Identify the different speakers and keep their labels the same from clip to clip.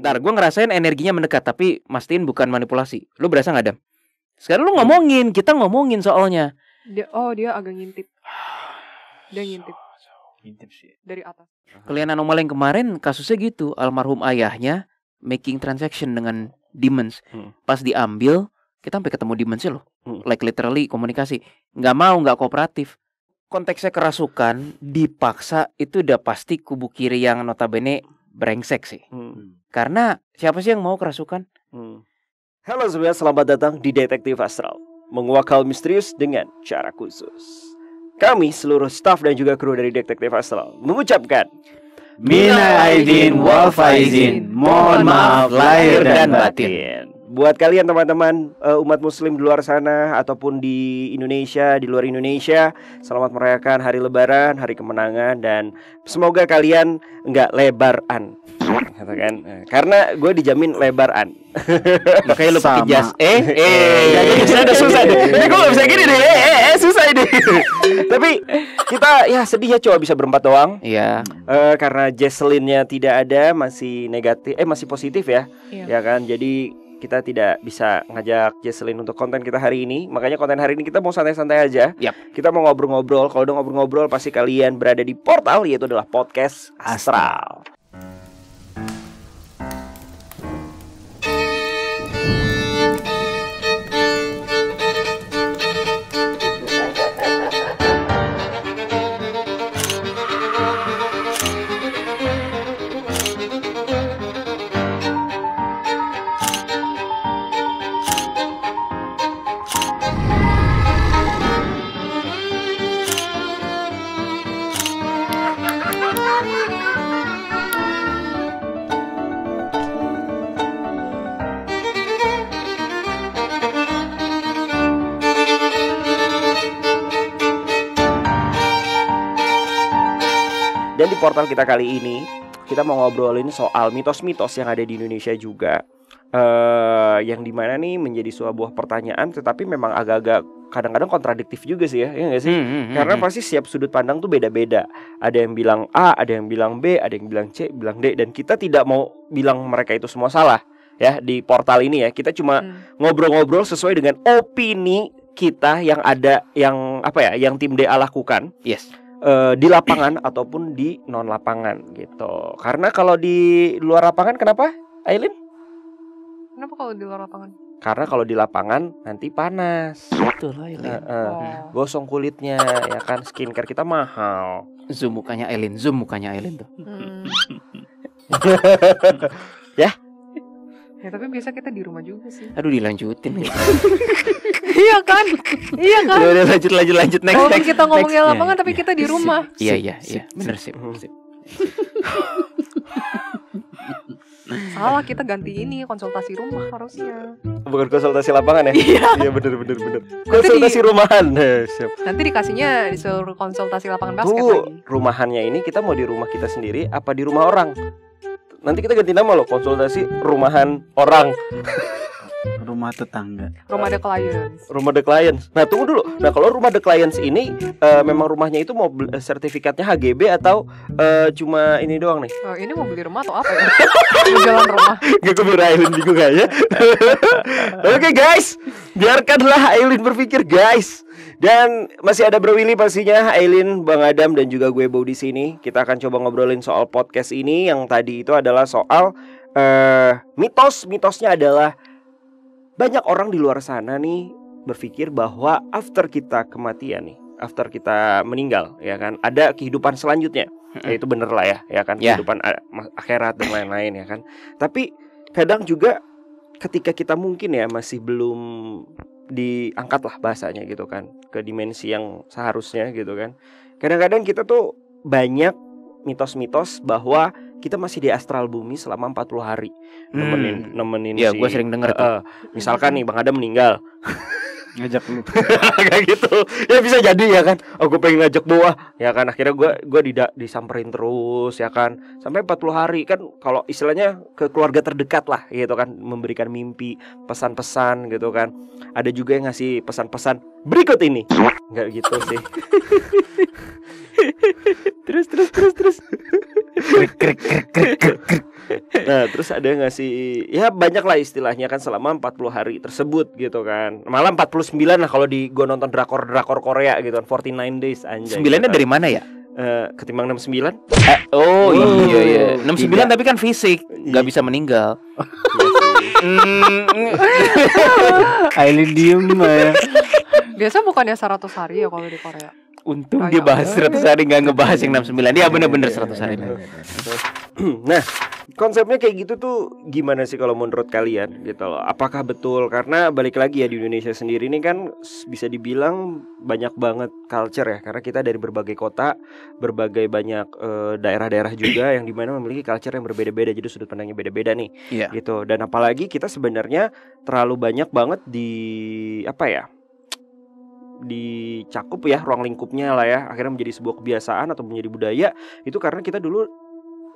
Speaker 1: Ntar gue ngerasain energinya mendekat tapi mastiin bukan manipulasi. Lu berasa nggak ada? Sekarang lu ngomongin, kita ngomongin soalnya.
Speaker 2: Dia, oh dia agak ngintip. Dia ngintip. Ngintip sih. Dari atas.
Speaker 1: Kalian anomal yang kemarin kasusnya gitu, almarhum ayahnya making transaction dengan demons. Hmm. Pas diambil, kita sampai ketemu demons loh. Hmm. Like literally komunikasi. Nggak mau, nggak kooperatif. Konteksnya kerasukan, dipaksa itu udah pasti kubu kiri yang notabene brengsek sih. Hmm karena siapa sih yang mau kerasukan? Hmm. Halo semuanya, selamat datang di Detektif Astral.
Speaker 3: Menguak hal misterius dengan cara khusus. Kami, seluruh staff dan juga kru dari Detektif Astral, mengucapkan... Mina Aidin, Wafa Izin, mohon maaf lahir dan batin buat kalian teman-teman uh, umat muslim di luar sana ataupun di Indonesia, di luar Indonesia, selamat merayakan hari lebaran, hari kemenangan dan semoga kalian nggak lebaran. Katakan. Gitu eh, karena gue dijamin lebaran. Makanya lu pakai jas. Eh, eh. Jadi udah susah deh. Ini gue gak bisa gini deh. Eh, eh, eh susah ini. Tapi kita ya sedih ya coba bisa berempat doang. Iya. Uh, karena Jesselinnya tidak ada, masih negatif eh masih positif ya. Iya. Ya kan? Jadi kita tidak bisa ngajak Jesslyn untuk konten kita hari ini. Makanya konten hari ini kita mau santai-santai aja. Yep. Kita mau ngobrol-ngobrol. Kalau udah ngobrol-ngobrol pasti kalian berada di portal yaitu adalah podcast Astral. Astral. portal kita kali ini kita mau ngobrolin soal mitos-mitos yang ada di Indonesia juga. Uh, yang dimana nih menjadi sebuah pertanyaan tetapi memang agak-agak kadang-kadang kontradiktif juga sih ya, ya gak sih? Hmm, hmm, hmm, Karena hmm. pasti siap sudut pandang tuh beda-beda. Ada yang bilang A, ada yang bilang B, ada yang bilang C, bilang D dan kita tidak mau bilang mereka itu semua salah ya di portal ini ya. Kita cuma hmm. ngobrol-ngobrol hmm. sesuai dengan opini kita yang ada yang apa ya, yang tim DA lakukan. Yes Eh, di lapangan ataupun di non lapangan gitu. Karena kalau di luar lapangan kenapa? Aileen?
Speaker 2: Kenapa kalau di luar lapangan?
Speaker 3: Karena kalau di lapangan nanti panas.
Speaker 1: Betul Aileen. Uh, uh, oh. Gosong kulitnya ya kan skincare kita mahal. Zoom mukanya Aileen, zoom mukanya Aileen tuh. Hmm. ya.
Speaker 2: Ya tapi biasa kita di rumah juga sih.
Speaker 1: Aduh dilanjutin. Ya.
Speaker 2: iya kan? Iya kan? Udah, lanjut lanjut lanjut next. Walaupun kita ngomongnya next, lapangan ya, tapi ya. kita di rumah. iya
Speaker 1: iya iya. Bener sih. Hmm.
Speaker 2: Salah kita ganti ini konsultasi rumah harusnya.
Speaker 3: Bukan konsultasi lapangan ya? Iya. ya, bener bener bener. Konsultasi di, rumahan. Eh, siap.
Speaker 2: Nanti dikasihnya disuruh konsultasi lapangan basket Tuh,
Speaker 3: lagi. Rumahannya ini kita mau di rumah kita sendiri apa di rumah orang? nanti kita ganti nama loh konsultasi rumahan orang
Speaker 4: rumah tetangga
Speaker 2: rumah the clients
Speaker 3: rumah the clients nah tunggu dulu nah kalau rumah the clients ini uh, memang rumahnya itu mau beli, eh, sertifikatnya HGB atau uh, cuma ini doang nih
Speaker 2: oh, ini mau beli rumah atau apa ya jalan rumah
Speaker 3: gak keburu Aileen juga kayaknya oke okay, guys biarkanlah Aileen berpikir guys dan masih ada Bro Willy pastinya, Aileen, Bang Adam dan juga gue Bow di sini. Kita akan coba ngobrolin soal podcast ini yang tadi itu adalah soal uh, mitos. Mitosnya adalah banyak orang di luar sana nih berpikir bahwa after kita kematian nih, after kita meninggal ya kan, ada kehidupan selanjutnya. Ya itu bener lah ya, ya kan yeah. kehidupan eh, akhirat dan lain-lain ya kan. Tapi kadang juga ketika kita mungkin ya masih belum diangkat lah bahasanya gitu kan ke dimensi yang seharusnya gitu kan kadang-kadang kita tuh banyak mitos-mitos bahwa kita masih di astral bumi selama 40 hari nemenin hmm. nemenin ya si, gue sering denger uh, misalkan nih bang Adam meninggal ngajak lu kayak gitu ya bisa jadi ya kan oh pengen ngajak bawah, ya kan akhirnya gua gua tidak disamperin terus ya kan sampai 40 hari kan kalau istilahnya ke keluarga terdekat lah gitu kan memberikan mimpi pesan-pesan gitu kan ada juga yang ngasih pesan-pesan berikut ini nggak gitu sih terus terus terus terus nah terus ada ngasih ya banyak lah istilahnya kan selama 40 hari tersebut gitu kan malah 49 lah kalau di gue nonton drakor drakor Korea gitu kan 49 days anjay sembilannya gitu. dari mana ya Uh,
Speaker 1: ketimbang 69 eh, Oh uh, iya iya 69 iya. Tidak. tapi kan fisik iya. Gak bisa meninggal Aileen diem ya
Speaker 2: Biasa bukannya 100 hari ya kalau di Korea
Speaker 1: Untung Kayak dia bahas 100 gitu. hari nggak ngebahas yang 69 Dia iya, bener-bener 100 hari Nah
Speaker 3: konsepnya kayak gitu tuh gimana sih kalau menurut kalian gitu loh apakah betul karena balik lagi ya di Indonesia sendiri ini kan bisa dibilang banyak banget culture ya karena kita dari berbagai kota berbagai banyak eh, daerah-daerah juga yang dimana memiliki culture yang berbeda-beda jadi sudut pandangnya beda-beda nih yeah. gitu dan apalagi kita sebenarnya terlalu banyak banget di apa ya dicakup ya ruang lingkupnya lah ya akhirnya menjadi sebuah kebiasaan atau menjadi budaya itu karena kita dulu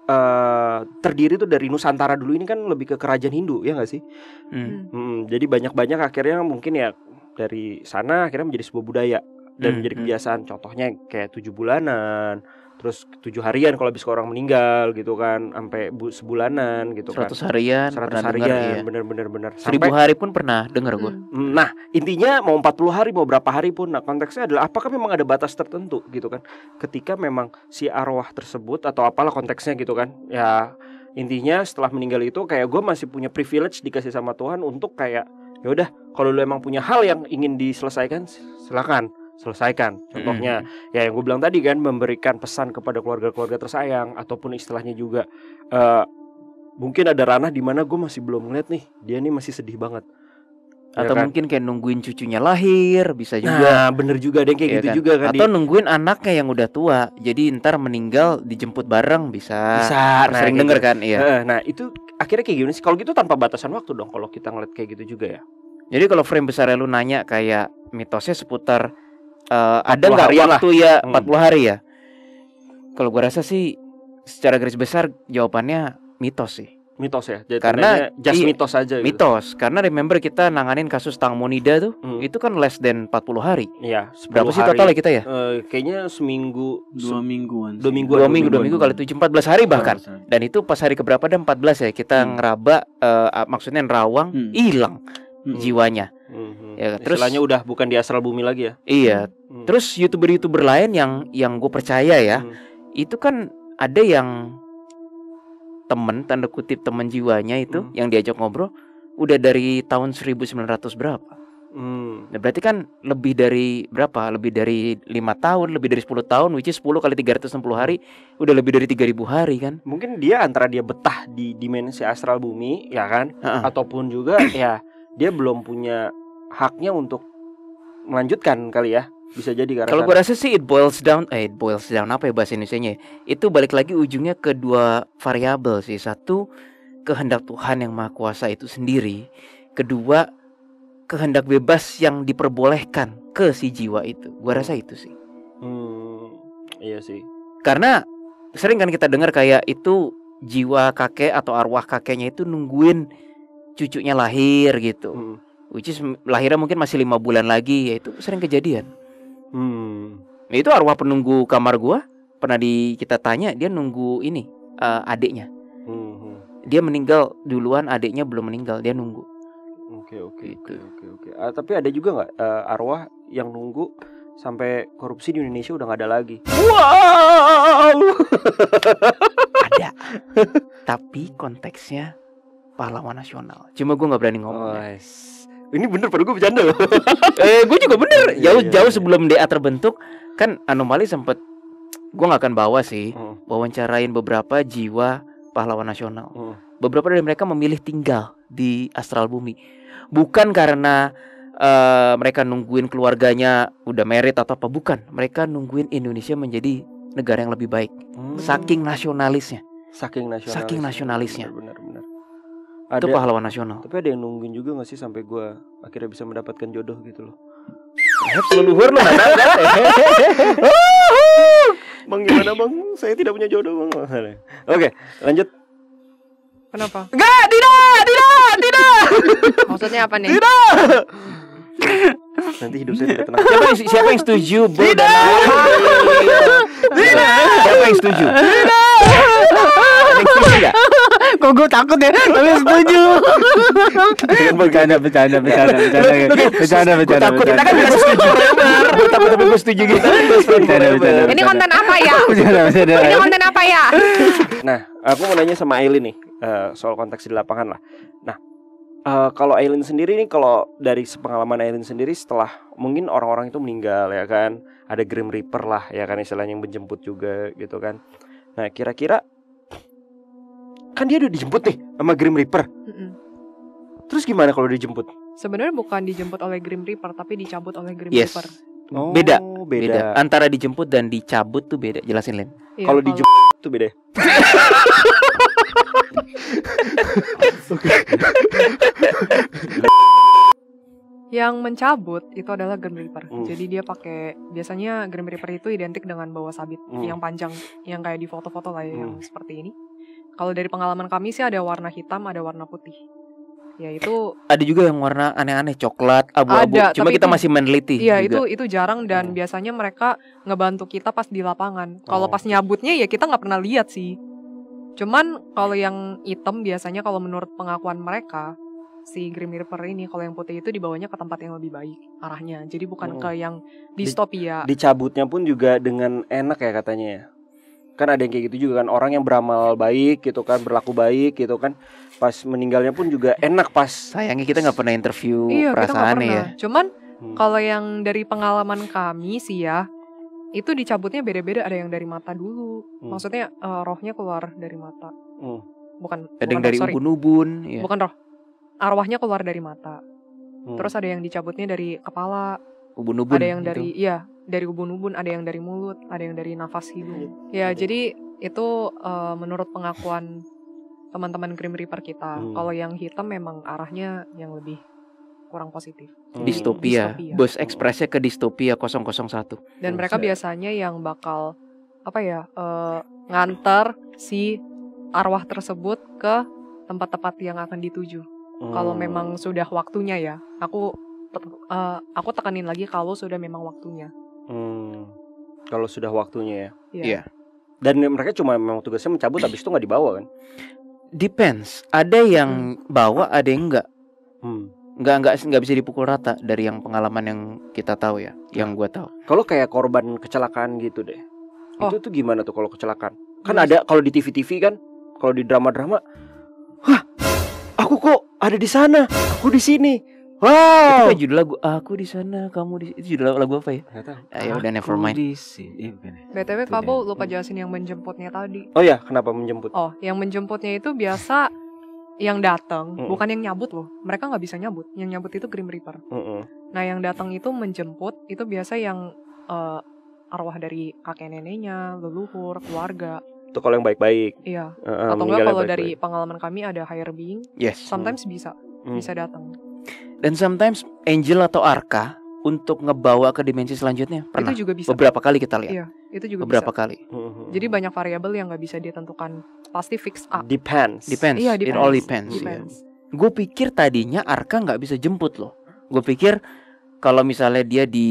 Speaker 3: Uh, terdiri tuh dari Nusantara dulu ini kan lebih ke kerajaan Hindu ya nggak sih? Hmm. Hmm, jadi banyak-banyak akhirnya mungkin ya dari sana akhirnya menjadi sebuah budaya dan hmm. menjadi hmm. kebiasaan. Contohnya kayak tujuh bulanan, terus tujuh harian kalau habis orang meninggal gitu kan, sampai bu sebulanan gitu kan. seratus harian, 100 harian, bener-bener iya. bener. Seribu hari
Speaker 1: pun pernah dengar gue. Hmm.
Speaker 3: Hmm, nah intinya mau 40 hari mau berapa hari pun, nah konteksnya adalah apakah memang ada batas tertentu gitu kan? Ketika memang si arwah tersebut atau apalah konteksnya gitu kan, ya intinya setelah meninggal itu kayak gue masih punya privilege dikasih sama Tuhan untuk kayak ya udah kalau lu emang punya hal yang ingin diselesaikan silakan selesaikan. Hmm. Contohnya mm-hmm. ya yang gue bilang tadi kan memberikan pesan kepada keluarga-keluarga tersayang ataupun istilahnya juga uh, mungkin ada ranah di
Speaker 1: mana gue masih belum ngeliat nih dia nih masih sedih banget. Ya Atau kan? mungkin kayak nungguin cucunya lahir bisa juga. Nah, bener juga deh kayak ya gitu kan? juga kan. Atau nungguin anaknya yang udah tua. Jadi ntar meninggal dijemput bareng bisa. Bisa. Nah, sering denger gitu. kan, iya. Nah, itu akhirnya
Speaker 3: kayak gimana sih? Kalau gitu tanpa batasan waktu dong kalau kita ngeliat kayak gitu juga ya.
Speaker 1: Jadi kalau frame besar lu nanya kayak mitosnya seputar uh, ada nggak waktu lah. ya 40 hmm. hari ya? Kalau gue rasa sih secara garis besar jawabannya mitos sih.
Speaker 3: Mitos ya. Jadi karena just iya, mitos aja gitu. Mitos.
Speaker 1: Karena remember kita nanganin kasus Tang Monida tuh, hmm. itu kan less than 40 hari. Iya, Berapa sih totalnya kita ya?
Speaker 3: Uh, kayaknya seminggu dua mingguan.
Speaker 1: Dua mingguan. Dua minggu, dua minggu, dua minggu, minggu kali 7 14 hari bahkan. Dan itu pas hari keberapa ada 14 ya kita hmm. ngeraba uh, maksudnya nerawang hmm. hilang. Hmm hmm. jiwanya. Hmm. Ya, terus istilahnya
Speaker 3: udah bukan di astral bumi lagi ya.
Speaker 1: Iya. Hmm. hmm. Terus YouTuber-YouTuber lain yang yang gue percaya ya, hmm. itu kan ada yang temen tanda kutip temen jiwanya itu hmm. yang diajak ngobrol udah dari tahun 1900 berapa. Hmm. Nah, berarti kan lebih dari berapa? Lebih dari lima tahun, lebih dari 10 tahun, which is 10 kali 360 hari, udah lebih dari 3000 hari kan. Mungkin dia antara dia betah di dimensi astral
Speaker 3: bumi, ya kan? Uh -uh. Ataupun juga ya dia belum punya haknya untuk melanjutkan kali ya bisa jadi karena kalau gue rasa
Speaker 1: sih it boils down eh it boils down apa ya bahasa Indonesia-nya itu balik lagi ujungnya ke dua variabel sih satu kehendak Tuhan yang maha kuasa itu sendiri kedua kehendak bebas yang diperbolehkan ke si jiwa itu gue rasa hmm. itu sih
Speaker 3: hmm, iya sih
Speaker 1: karena sering kan kita dengar kayak itu jiwa kakek atau arwah kakeknya itu nungguin cucunya lahir gitu. Hmm. Which is lahirnya mungkin masih lima bulan lagi, ya itu sering kejadian. Hmm. itu arwah penunggu kamar gua pernah di kita tanya dia nunggu ini uh, adiknya. Hmm, hmm. Dia meninggal duluan, adiknya belum meninggal, dia nunggu.
Speaker 3: Oke oke gitu. oke oke. Ah, tapi ada juga nggak uh, arwah yang nunggu sampai korupsi di Indonesia udah nggak ada lagi.
Speaker 1: Wow. ada. Tapi konteksnya pahlawan nasional. Cuma gue nggak berani ngomong. Oh, ya. yes. Ini bener pada gue bercanda loh. eh, gue juga bener. Jauh-jauh iya, yeah, yeah, sebelum DA terbentuk kan anomali sempet gue nggak akan bawa sih mm. wawancarain beberapa jiwa pahlawan nasional. Mm. Beberapa dari mereka memilih tinggal di astral bumi bukan karena uh, mereka nungguin keluarganya udah merit atau apa bukan. Mereka nungguin Indonesia menjadi negara yang lebih baik. Hmm. Saking nasionalisnya. Saking nasionalisnya. Saking nasionalisnya. Benar, benar, benar ada, itu pahlawan nasional
Speaker 3: tapi ada yang nungguin juga gak sih sampai gue akhirnya bisa mendapatkan jodoh gitu loh leluhur loh bang gimana bang saya tidak punya jodoh bang oke okay, lanjut
Speaker 2: kenapa enggak tidak tidak tidak maksudnya apa nih tidak
Speaker 1: Nanti hidup saya tidak tenang. Siapa yang, siapa yang setuju? tidak. Tidak. Siapa yang setuju? Tidak. Ada
Speaker 4: yang setuju enggak? Kok gue takut ya Tapi setuju Bercanda bercanda bercanda Bercanda bercanda bercanda takut Kita
Speaker 3: kan bisa setuju Gue
Speaker 4: takut tapi gue setuju gitu kan Bercanda bercanda
Speaker 3: Ini konten
Speaker 2: apa ya Ini konten apa ya
Speaker 3: Nah aku mau nanya sama Aileen nih eh, Soal konteks di lapangan lah Nah uh, kalau Aileen sendiri nih kalau dari pengalaman Aileen sendiri setelah mungkin orang-orang itu meninggal ya kan ada Grim Reaper lah ya kan istilahnya yang menjemput juga gitu kan nah kira-kira kan dia udah dijemput nih sama Grim Reaper.
Speaker 2: Mm-mm.
Speaker 1: Terus gimana kalau dijemput?
Speaker 2: Sebenarnya bukan dijemput oleh Grim Reaper tapi dicabut oleh Grim yes. Reaper. Oh, beda. beda. Beda.
Speaker 1: Antara dijemput dan dicabut tuh beda. Jelasin, Len.
Speaker 2: Iya, kalau dijemput tuh beda. Yang mencabut itu adalah Grim Reaper. Mm. Jadi dia pakai biasanya Grim Reaper itu identik dengan bawa sabit mm. yang panjang, yang kayak di foto-foto lah ya, mm. yang seperti ini. Kalau dari pengalaman kami sih ada warna hitam, ada warna putih. Ya itu
Speaker 1: ada juga yang warna aneh-aneh coklat, abu-abu. Cuma kita itu, masih meneliti. Iya, itu
Speaker 2: itu jarang dan hmm. biasanya mereka ngebantu kita pas di lapangan. Kalau oh. pas nyabutnya ya kita nggak pernah lihat sih. Cuman kalau yang hitam biasanya kalau menurut pengakuan mereka si Grim Reaper ini kalau yang putih itu dibawanya ke tempat yang lebih baik arahnya jadi bukan hmm. ke yang distopia di,
Speaker 3: dicabutnya pun juga dengan enak ya katanya ya? kan ada yang kayak gitu juga kan orang yang beramal baik gitu kan berlaku baik gitu kan pas meninggalnya pun juga enak pas sayangnya kita nggak pernah interview iya, perasaannya ya
Speaker 2: cuman hmm. kalau yang dari pengalaman kami sih ya itu dicabutnya beda-beda ada yang dari mata dulu hmm. maksudnya uh, rohnya keluar dari mata hmm. bukan ada yang dari
Speaker 1: ubun-ubun ya. bukan
Speaker 2: roh arwahnya keluar dari mata hmm. terus ada yang dicabutnya dari kepala ubun-ubun ada yang gitu. dari iya dari ubun-ubun, ada yang dari mulut, ada yang dari nafas hidup. Iya. Ya, iya. jadi itu uh, menurut pengakuan teman-teman Grim Reaper kita. Hmm. Kalau yang hitam memang arahnya yang lebih kurang positif. Hmm. Distopia. distopia. Bus
Speaker 1: ekspresnya ke distopia 001. Dan mereka
Speaker 2: biasanya yang bakal apa ya? Uh, nganter si arwah tersebut ke tempat-tempat yang akan dituju.
Speaker 3: Hmm. Kalau memang
Speaker 2: sudah waktunya ya. Aku uh, aku tekanin lagi kalau sudah memang waktunya.
Speaker 3: Hmm. Kalau sudah waktunya ya. Iya. Yeah. Dan mereka cuma memang tugasnya mencabut habis itu nggak dibawa kan?
Speaker 1: Depends. Ada yang hmm. bawa, ada yang enggak. Hmm. Nggak nggak nggak bisa dipukul rata dari yang pengalaman yang kita tahu ya, yang nah. gue tahu. Kalau kayak
Speaker 3: korban kecelakaan
Speaker 1: gitu deh, oh. itu tuh gimana
Speaker 3: tuh kalau kecelakaan? Kan yes. ada kalau di TV-TV kan, kalau di drama-drama, Hah?
Speaker 1: aku kok ada di sana, aku di sini Wow. Itu kayak judul lagu aku di sana, kamu di itu judul lagu apa ya? Enggak tahu. Ayo ah, ya udah never mind. Di sini. Iya,
Speaker 2: BTW ya. Fabo lupa jelasin yang menjemputnya tadi. Oh
Speaker 1: ya, kenapa menjemput? Oh,
Speaker 2: yang menjemputnya itu biasa yang datang, mm -mm. bukan yang nyabut loh. Mereka nggak bisa nyabut. Yang nyabut itu Grim Reaper. Mm -mm. Nah, yang datang itu menjemput itu biasa yang uh, arwah dari kakek neneknya, leluhur, keluarga.
Speaker 1: Itu kalau yang baik-baik.
Speaker 2: Iya. Uh, Atau enggak kalau dari pengalaman kami ada higher being. Yes. Sometimes mm. bisa, mm. bisa datang.
Speaker 1: Dan sometimes angel atau arka untuk ngebawa ke dimensi selanjutnya pernah itu juga bisa. beberapa kali kita lihat iya,
Speaker 2: itu juga beberapa bisa.
Speaker 1: kali mm-hmm.
Speaker 2: jadi banyak variabel yang nggak bisa ditentukan pasti fix A
Speaker 1: depends depends iya, depends. it all depends, depends. Yeah. gue pikir tadinya Arka nggak bisa jemput loh gue pikir kalau misalnya dia di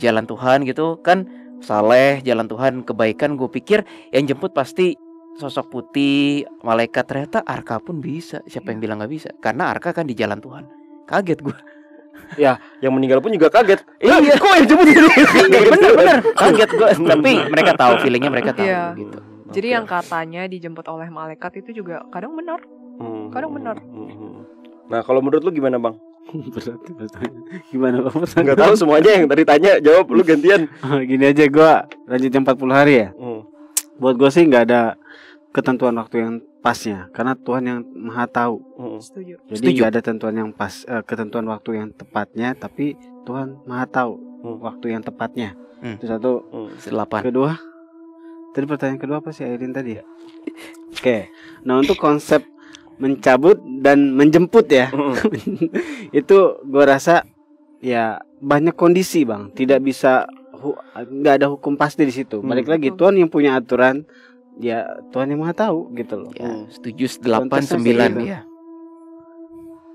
Speaker 1: jalan Tuhan gitu kan saleh jalan Tuhan kebaikan gue pikir yang jemput pasti sosok putih malaikat ternyata Arka pun bisa siapa iya. yang bilang nggak bisa karena Arka kan di jalan Tuhan kaget gue ya yang meninggal pun juga kaget eh, iya nah, kok yang jemput ini iya, bener bener kaget gue tapi mereka tahu feelingnya mereka tahu iya. gitu
Speaker 2: jadi yang katanya dijemput oleh malaikat itu juga kadang benar hmm. kadang hmm, benar hmm, hmm.
Speaker 4: nah kalau menurut lu gimana bang Berarti gimana bang pertanyaan nggak tahu semuanya yang tadi tanya jawab lu gantian gini aja gue lanjut 40 hari ya hmm. buat gue sih nggak ada ketentuan waktu yang pasnya karena Tuhan yang maha tahu.
Speaker 5: Setuju. Jadi ada ketentuan
Speaker 4: yang pas uh, ketentuan waktu yang tepatnya tapi Tuhan maha tahu hmm. waktu yang tepatnya.
Speaker 5: Hmm. Itu satu.
Speaker 4: Hmm. Delapan. Kedua. Tadi pertanyaan kedua apa sih Airin tadi? Ya. Oke. Okay. Nah untuk konsep mencabut dan menjemput ya mm. itu gue rasa ya banyak kondisi bang tidak bisa nggak ada hukum pasti di situ mm. balik lagi Tuhan yang punya aturan ya Tuhan yang Maha tahu gitu loh. Ya, hmm. setuju 8 9 ya.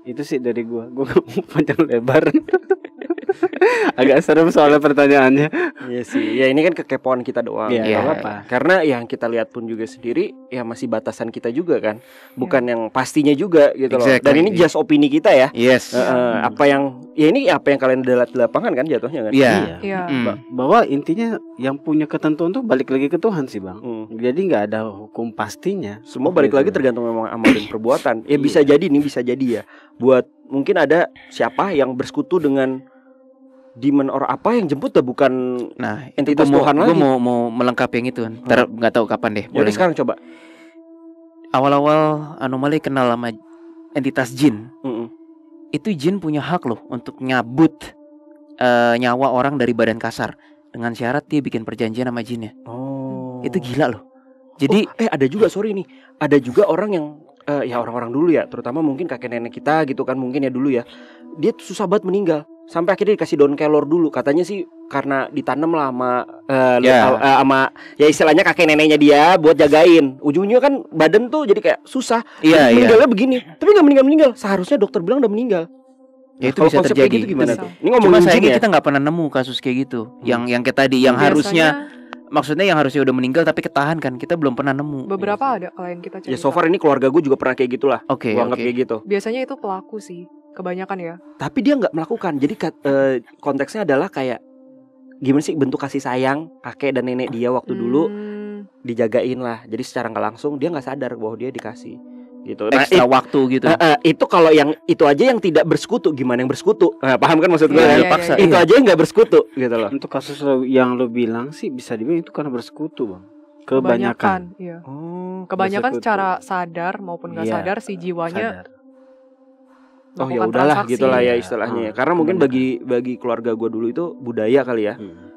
Speaker 4: Itu sih dari gua. Gua gak mau panjang lebar.
Speaker 3: Agak serem soalnya pertanyaannya. Iya sih. Ya ini kan kekepoan kita doang. Iya, Ya. apa Karena yang kita lihat pun juga sendiri ya masih batasan kita juga kan. Iya. Bukan ya. yang pastinya juga gitu exactly. loh. Dan ini just opini kita ya. Yes. Uh, hmm. apa yang ya ini apa yang kalian lihat di lapangan kan
Speaker 4: jatuhnya kan? Iya. Yeah. Iya. Hmm. Yeah. bahwa intinya yang punya ketentuan tuh balik lagi ke Tuhan sih, Bang. Hmm. Jadi nggak ada hukum pastinya. Semua balik gitu. lagi tergantung memang amal dan perbuatan. Ya bisa bisa jadi
Speaker 3: nih bisa jadi ya. Buat mungkin ada siapa yang bersekutu dengan
Speaker 1: demon or apa yang jemput dah bukan nah entitas gua mau, Tuhan gua lagi. mau mau melengkapi yang itu. Ntar hmm. nggak hmm. tahu kapan deh. Ya boleh sekarang coba. Awal-awal anomali kenal sama entitas jin. Hmm. Itu jin punya hak loh untuk nyabut uh, nyawa orang dari badan kasar dengan syarat dia bikin perjanjian sama jinnya. Oh. Itu gila loh. Jadi oh, eh ada juga sorry nih, ada juga orang yang uh, ya orang-orang dulu ya, terutama
Speaker 3: mungkin kakek nenek kita gitu kan mungkin ya dulu ya. Dia susah banget meninggal sampai akhirnya dikasih daun kelor dulu katanya sih karena ditanam lah sama uh, yeah. uh, sama ya istilahnya kakek neneknya dia buat jagain ujungnya kan badan tuh jadi kayak susah yeah, nah, iya. yeah. meninggalnya begini tapi nggak meninggal meninggal seharusnya dokter bilang udah meninggal
Speaker 1: ya itu bisa terjadi gitu gimana bisa. tuh ini ngomong Cuma sayangnya ya? kita nggak pernah nemu kasus kayak gitu hmm. yang yang kayak tadi yang Biasanya... harusnya maksudnya yang harusnya udah meninggal tapi ketahan kan kita belum pernah nemu
Speaker 2: beberapa ya. ada klien kita cerita. ya so far
Speaker 1: ini
Speaker 3: keluarga gue juga pernah kayak gitulah
Speaker 1: oke okay, gue anggap okay. kayak
Speaker 3: gitu
Speaker 2: biasanya itu pelaku sih Kebanyakan ya.
Speaker 3: Tapi dia nggak melakukan. Jadi uh, konteksnya adalah kayak gimana sih bentuk kasih sayang kakek dan nenek dia waktu hmm. dulu dijagain lah. Jadi secara nggak langsung dia nggak sadar bahwa dia dikasih gitu. Nah, Ekstra it,
Speaker 1: waktu gitu. Uh,
Speaker 3: uh, itu kalau yang itu aja yang tidak bersekutu gimana yang bersekutu? Nah, paham kan maksud gue? Yeah, yeah, yeah, itu aja yang
Speaker 4: nggak bersekutu gitu loh. Untuk kasus yang lo bilang sih bisa dibilang itu karena bersekutu, Bang. Kebanyakan.
Speaker 2: kebanyakan iya. Oh, kebanyakan secara sadar maupun nggak yeah, sadar si jiwanya sadar oh ya udahlah gitulah ya iya. istilahnya ya. Hmm. Karena mungkin
Speaker 3: bagi bagi keluarga gue dulu itu budaya kali ya. Hmm.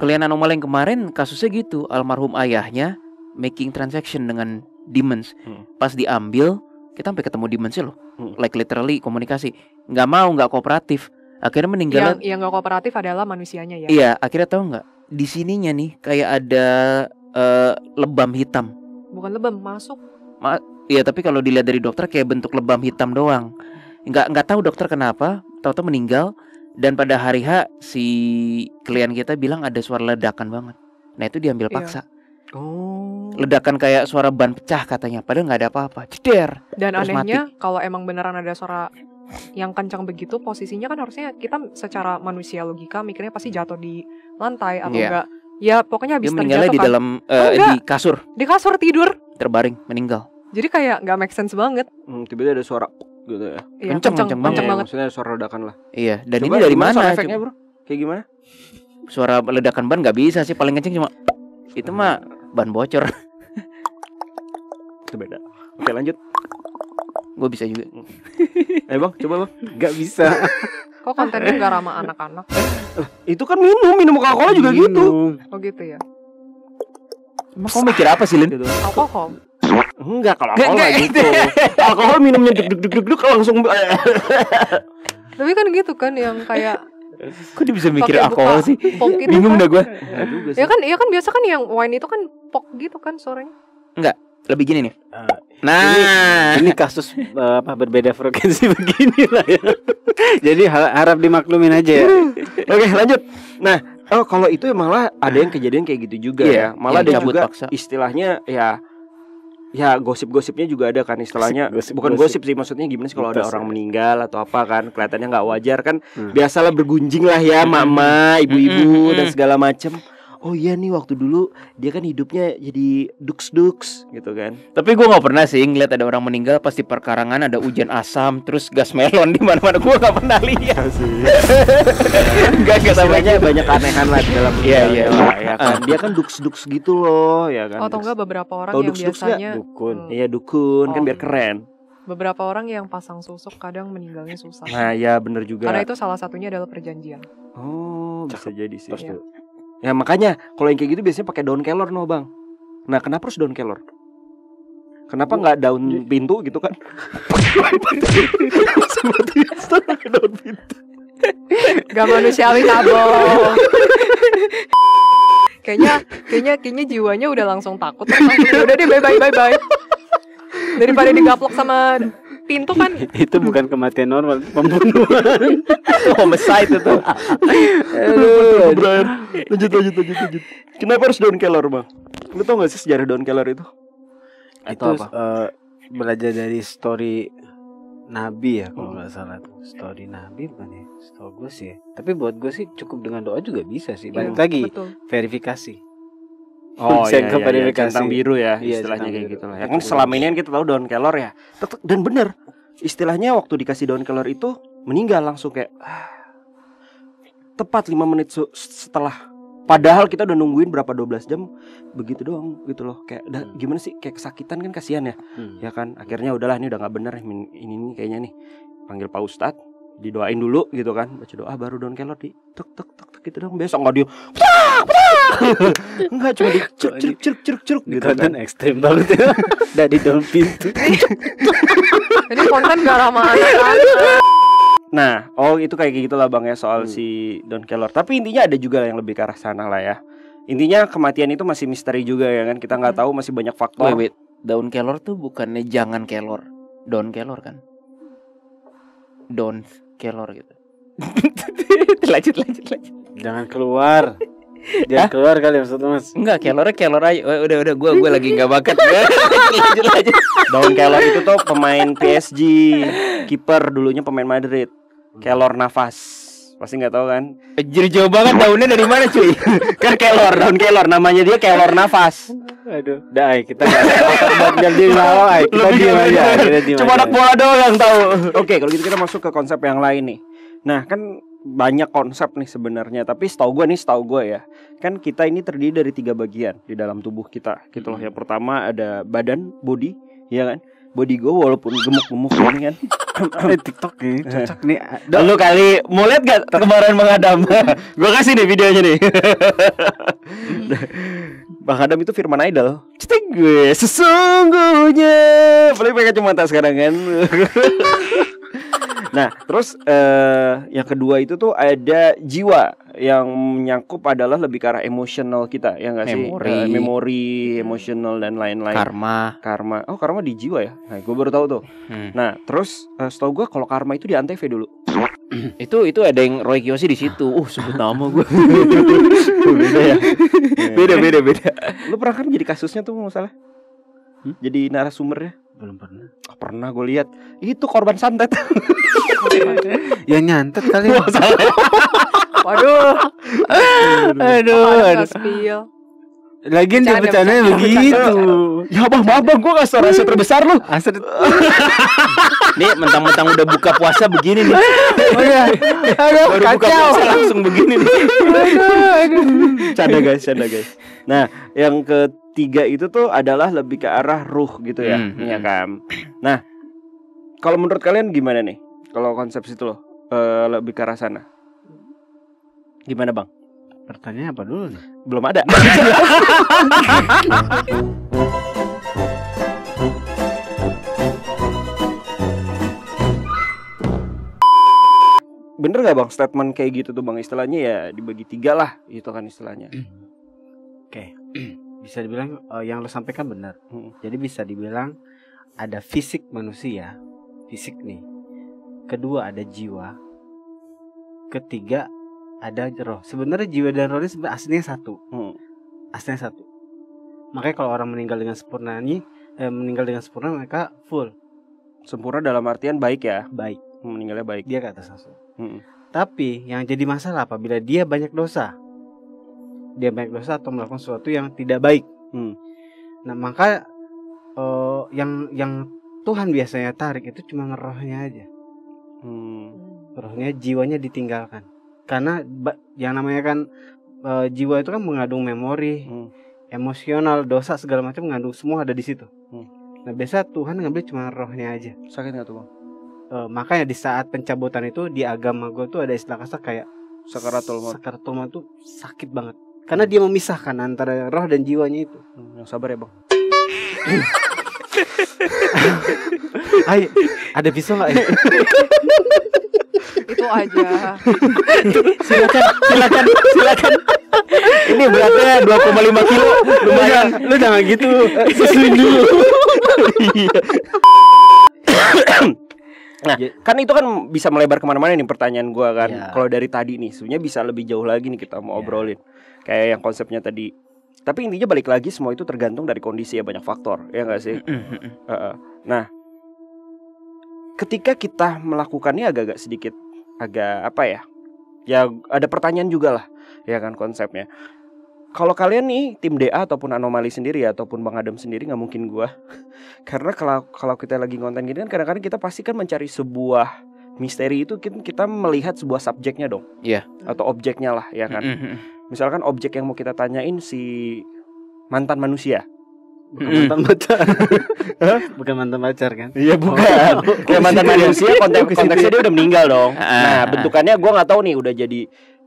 Speaker 1: Kalian anomali yang kemarin kasusnya gitu, almarhum ayahnya making transaction dengan demons. Hmm. Pas diambil, kita sampai ketemu demons loh. Hmm. Like literally komunikasi. Nggak mau, nggak kooperatif. Akhirnya meninggal. Yang
Speaker 2: yang nggak kooperatif adalah manusianya ya. Iya,
Speaker 1: akhirnya tahu nggak? Di sininya nih kayak ada uh, lebam hitam.
Speaker 2: Bukan lebam, masuk.
Speaker 1: Ma Iya, tapi kalau dilihat dari dokter kayak bentuk lebam hitam doang nggak nggak tahu dokter kenapa tahu-tahu meninggal dan pada hari H si klien kita bilang ada suara ledakan banget nah itu diambil iya. paksa iya.
Speaker 2: oh
Speaker 1: ledakan kayak suara ban pecah katanya padahal nggak ada apa-apa
Speaker 2: ceder dan terus anehnya kalau emang beneran ada suara yang kencang begitu posisinya kan harusnya kita secara manusia logika mikirnya pasti hmm. jatuh di lantai atau yeah. enggak ya pokoknya habis dia terjatuh, di kan. dalam uh, di kasur di kasur tidur
Speaker 1: terbaring meninggal
Speaker 2: jadi kayak nggak make sense banget
Speaker 1: hmm, tiba-tiba ada suara gitu ya. Iya, kenceng, kenceng, kenceng, banget. banget.
Speaker 3: Maksudnya suara ledakan lah.
Speaker 1: Iya, dan Coba ini dari mana? Suara efeknya, Bro? Kayak gimana? Suara ledakan ban nggak bisa sih, paling kenceng cuma itu mah ban bocor. itu beda. Oke, lanjut. Gue bisa juga. eh, Bang, coba, Bang. Gak bisa.
Speaker 2: Kok kontennya gak ramah anak-anak? Eh, itu kan minum, minum coca juga gitu. Oh gitu ya.
Speaker 3: Emang kamu mikir apa sih, Lin? Gitu. kok Enggak, kalau alkohol gak, gitu. alkohol minumnya deg deg deg deg deg langsung.
Speaker 2: Tapi kan gitu kan yang kayak Kok dia
Speaker 1: bisa mikir alkohol sih? Pok Bingung kan? dah gue. Ya
Speaker 2: kan, ya kan biasa kan yang wine itu kan pok gitu kan suaranya.
Speaker 1: Enggak, lebih gini nih. Ah, nah, ini, ini kasus eh, apa
Speaker 4: berbeda frekuensi begini lah ya. Jadi harap dimaklumin aja ya.
Speaker 3: Oke, lanjut. Nah, oh kalau itu malah ada yang kejadian kayak gitu juga yeah, ya. Malah ada juga paksa. istilahnya ya ya gosip-gosipnya juga ada kan istilahnya gosip, gosip, bukan gosip. gosip sih maksudnya gimana sih kalau ada orang ya. meninggal atau apa kan kelihatannya nggak wajar kan hmm. biasalah bergunjing lah ya hmm. mama ibu-ibu hmm. hmm, hmm dan segala macem oh iya nih waktu dulu dia kan hidupnya jadi dux dux gitu kan
Speaker 1: tapi gue nggak pernah sih ngeliat ada orang meninggal pasti perkarangan ada hujan asam terus gas melon di mana-mana gue nggak pernah lihat iya nggak nggak banyak banyak anehan lah dalam iya iya ya, kan.
Speaker 3: dia kan dux dux gitu loh ya kan atau
Speaker 2: enggak beberapa orang Tau yang duks -duks biasanya
Speaker 3: dukun hmm. iya hmm. dukun kan oh. kan biar keren
Speaker 2: beberapa orang yang pasang susuk kadang meninggalnya susah. Nah,
Speaker 3: ya bener juga. Karena itu
Speaker 2: salah satunya adalah perjanjian.
Speaker 3: Oh, Cakep. bisa jadi sih. Terus ya. Ya makanya kalau yang kayak gitu biasanya pakai daun kelor no bang. Nah kenapa harus daun kelor? Kenapa nggak oh. daun pintu gitu kan?
Speaker 2: daun pintu. Gak manusiawi kabong. kayaknya kayaknya kayaknya jiwanya udah langsung takut. Udah deh bye bye bye bye. Daripada digaplok sama pintu kan
Speaker 4: itu bukan kematian normal pembunuhan Oh homicide itu lanjut lanjut lanjut kenapa harus daun kelor bang lu tau gak sih sejarah daun kelor itu itu apa? Uh, belajar dari story Nabi ya kalau nggak hmm. salah story Nabi bukan ya Story gue sih ya. tapi buat gue sih cukup dengan doa juga bisa sih balik hmm. lagi Betul. verifikasi Oh iya, iya, iya. centang biru ya iya, istilahnya kayak gitu lah. Ya, kan selama
Speaker 3: ini kan kita tahu daun kelor ya. dan bener istilahnya waktu dikasih daun kelor itu meninggal langsung kayak ah, tepat 5 menit setelah padahal kita udah nungguin berapa 12 jam begitu doang gitu loh kayak dah, hmm. gimana sih kayak kesakitan kan kasihan ya hmm. ya kan akhirnya udahlah ini udah nggak bener ini, ini, kayaknya nih panggil pak Ustad didoain dulu gitu kan baca doa ah, baru daun kelor di tek tek tek tek gitu dong besok nggak dia nggak cuma di ceruk ceruk ceruk ceruk ceruk gitu kan. ekstrim banget ya dari dalam pintu
Speaker 2: ini konten gak ramah
Speaker 3: nah oh itu kayak gitu lah bang ya soal hmm. si daun kelor tapi intinya ada juga yang lebih ke arah sana lah ya intinya kematian itu masih misteri juga ya kan kita
Speaker 1: nggak hmm. tahu masih banyak faktor wait, wait. daun kelor tuh bukannya jangan kelor daun kelor kan don't kelor gitu lanjut lanjut lanjut jangan keluar jangan Hah? keluar kali maksud mas enggak kelornya kelor aja oh, udah udah
Speaker 3: gua gua lagi enggak bakat lanjut lanjut daun kelor itu tuh pemain PSG kiper dulunya pemain Madrid kelor nafas Pasti nggak tahu kan? Jadi jauh banget daunnya dari mana cuy? kan kelor, daun kelor. Namanya dia kelor nafas.
Speaker 4: Aduh. Dah, kita
Speaker 3: nggak dia ay Kita diam aja. Cuma anak bola doang tahu. Oke, kalau gitu kita masuk ke konsep yang lain nih. Nah, kan banyak konsep nih sebenarnya tapi setahu gue nih setahu gue ya kan kita ini terdiri dari tiga bagian di dalam tubuh kita gitu loh hmm. yang pertama ada badan body ya kan body gue walaupun gemuk-gemuk ini kan eh, TikTok nih ya, eh, cocok nih Dok. lu kali mau lihat gak kemarin Bang Adam gue kasih nih videonya nih Bang Adam itu Firman Idol Ceting gue sesungguhnya Paling pakai cuma tak sekarang kan Nah, terus uh, yang kedua itu tuh ada jiwa yang menyangkup adalah lebih ke arah emosional kita, ya nggak sih? Memori, uh, memori, emosional dan lain-lain. Karma. Karma. Oh, karma di jiwa ya. Nah, gue baru tahu tuh. Hmm. Nah, terus uh, setahu gue kalau karma itu di Antv dulu. itu itu ada yang Roy Kiyoshi di situ. Uh, sebut nama gue. beda ya.
Speaker 1: Iya. beda beda beda. Lu pernah
Speaker 3: kan jadi kasusnya tuh masalah? Hmm? Jadi narasumber ya Belum pernah pernah gue lihat itu
Speaker 4: korban santet ya nyantet kali waduh aduh aduh, aduh. Lagian dia bercanda begitu. Ya abang, abang gue kasih rasa hmm. terbesar lu. Aset.
Speaker 1: nih mentang-mentang udah buka puasa begini nih. Oh iya. Aduh, Baru kacau. buka puasa langsung begini
Speaker 3: nih.
Speaker 5: Canda guys, canda guys.
Speaker 3: Nah, yang ketiga itu tuh adalah lebih ke arah ruh gitu ya, hmm, ya kan. Nah, kalau menurut kalian gimana nih? Kalau konsep itu loh, uh, lebih ke arah sana. Gimana bang? Pertanyaan apa dulu nih? Belum ada. Bener gak bang statement kayak gitu tuh bang istilahnya ya
Speaker 4: dibagi tiga lah itu kan istilahnya. Hmm. Oke, bisa dibilang uh, yang lo sampaikan benar. Hmm. Jadi bisa dibilang ada fisik manusia, fisik nih. Kedua ada jiwa. Ketiga ada roh sebenarnya jiwa dan roh ini aslinya satu hmm. aslinya satu makanya kalau orang meninggal dengan sempurna ini eh, meninggal dengan sempurna mereka full sempurna dalam artian baik ya baik meninggalnya baik dia ke atas langsung hmm. tapi yang jadi masalah apabila dia banyak dosa dia banyak dosa atau melakukan sesuatu yang tidak baik hmm. nah maka eh, yang yang Tuhan biasanya tarik itu cuma rohnya aja hmm. rohnya jiwanya ditinggalkan karena yang namanya kan e, jiwa itu kan mengandung memori hmm. emosional dosa segala macam mengandung semua ada di situ hmm. nah biasa Tuhan ngambil cuma rohnya aja sakit nggak tuh bang e, makanya di saat pencabutan itu di agama gue tuh ada istilah kasar kayak sakaratul maut sakaratul maut tuh sakit banget karena dia memisahkan antara roh dan jiwanya itu hmm, yang sabar ya bang Ay, ada pisau nggak? Ya?
Speaker 5: itu aja silakan silakan silakan ini beratnya dua koma lima kilo lumayan lu jangan gitu
Speaker 3: susuin dulu iya. Nah, kan itu kan bisa melebar kemana-mana nih pertanyaan gue kan. Yeah. Kalau dari tadi nih, sebenarnya bisa lebih jauh lagi nih kita mau yeah. obrolin. Kayak yang konsepnya tadi. Tapi intinya balik lagi semua itu tergantung dari kondisi ya banyak faktor, ya nggak sih? nah, ketika kita melakukannya agak-agak sedikit agak apa ya? Ya ada pertanyaan juga lah, ya kan konsepnya. Kalau kalian nih tim DA ataupun anomali sendiri ya, ataupun Bang Adam sendiri nggak mungkin gua. Karena kalau kalau kita lagi konten gini kan kadang-kadang kita pasti kan mencari sebuah misteri itu kan kita melihat sebuah subjeknya dong. Iya. Yeah. Atau objeknya lah, ya kan. Misalkan objek yang mau kita tanyain si mantan manusia
Speaker 4: Bukan mm. mantan pacar. bukan mantan pacar kan? Iya oh, bukan. Oh, oh, oh. mantan manusia oh, konteks konteksnya dia udah meninggal dong. Nah, bentukannya
Speaker 3: gue gak tahu nih udah jadi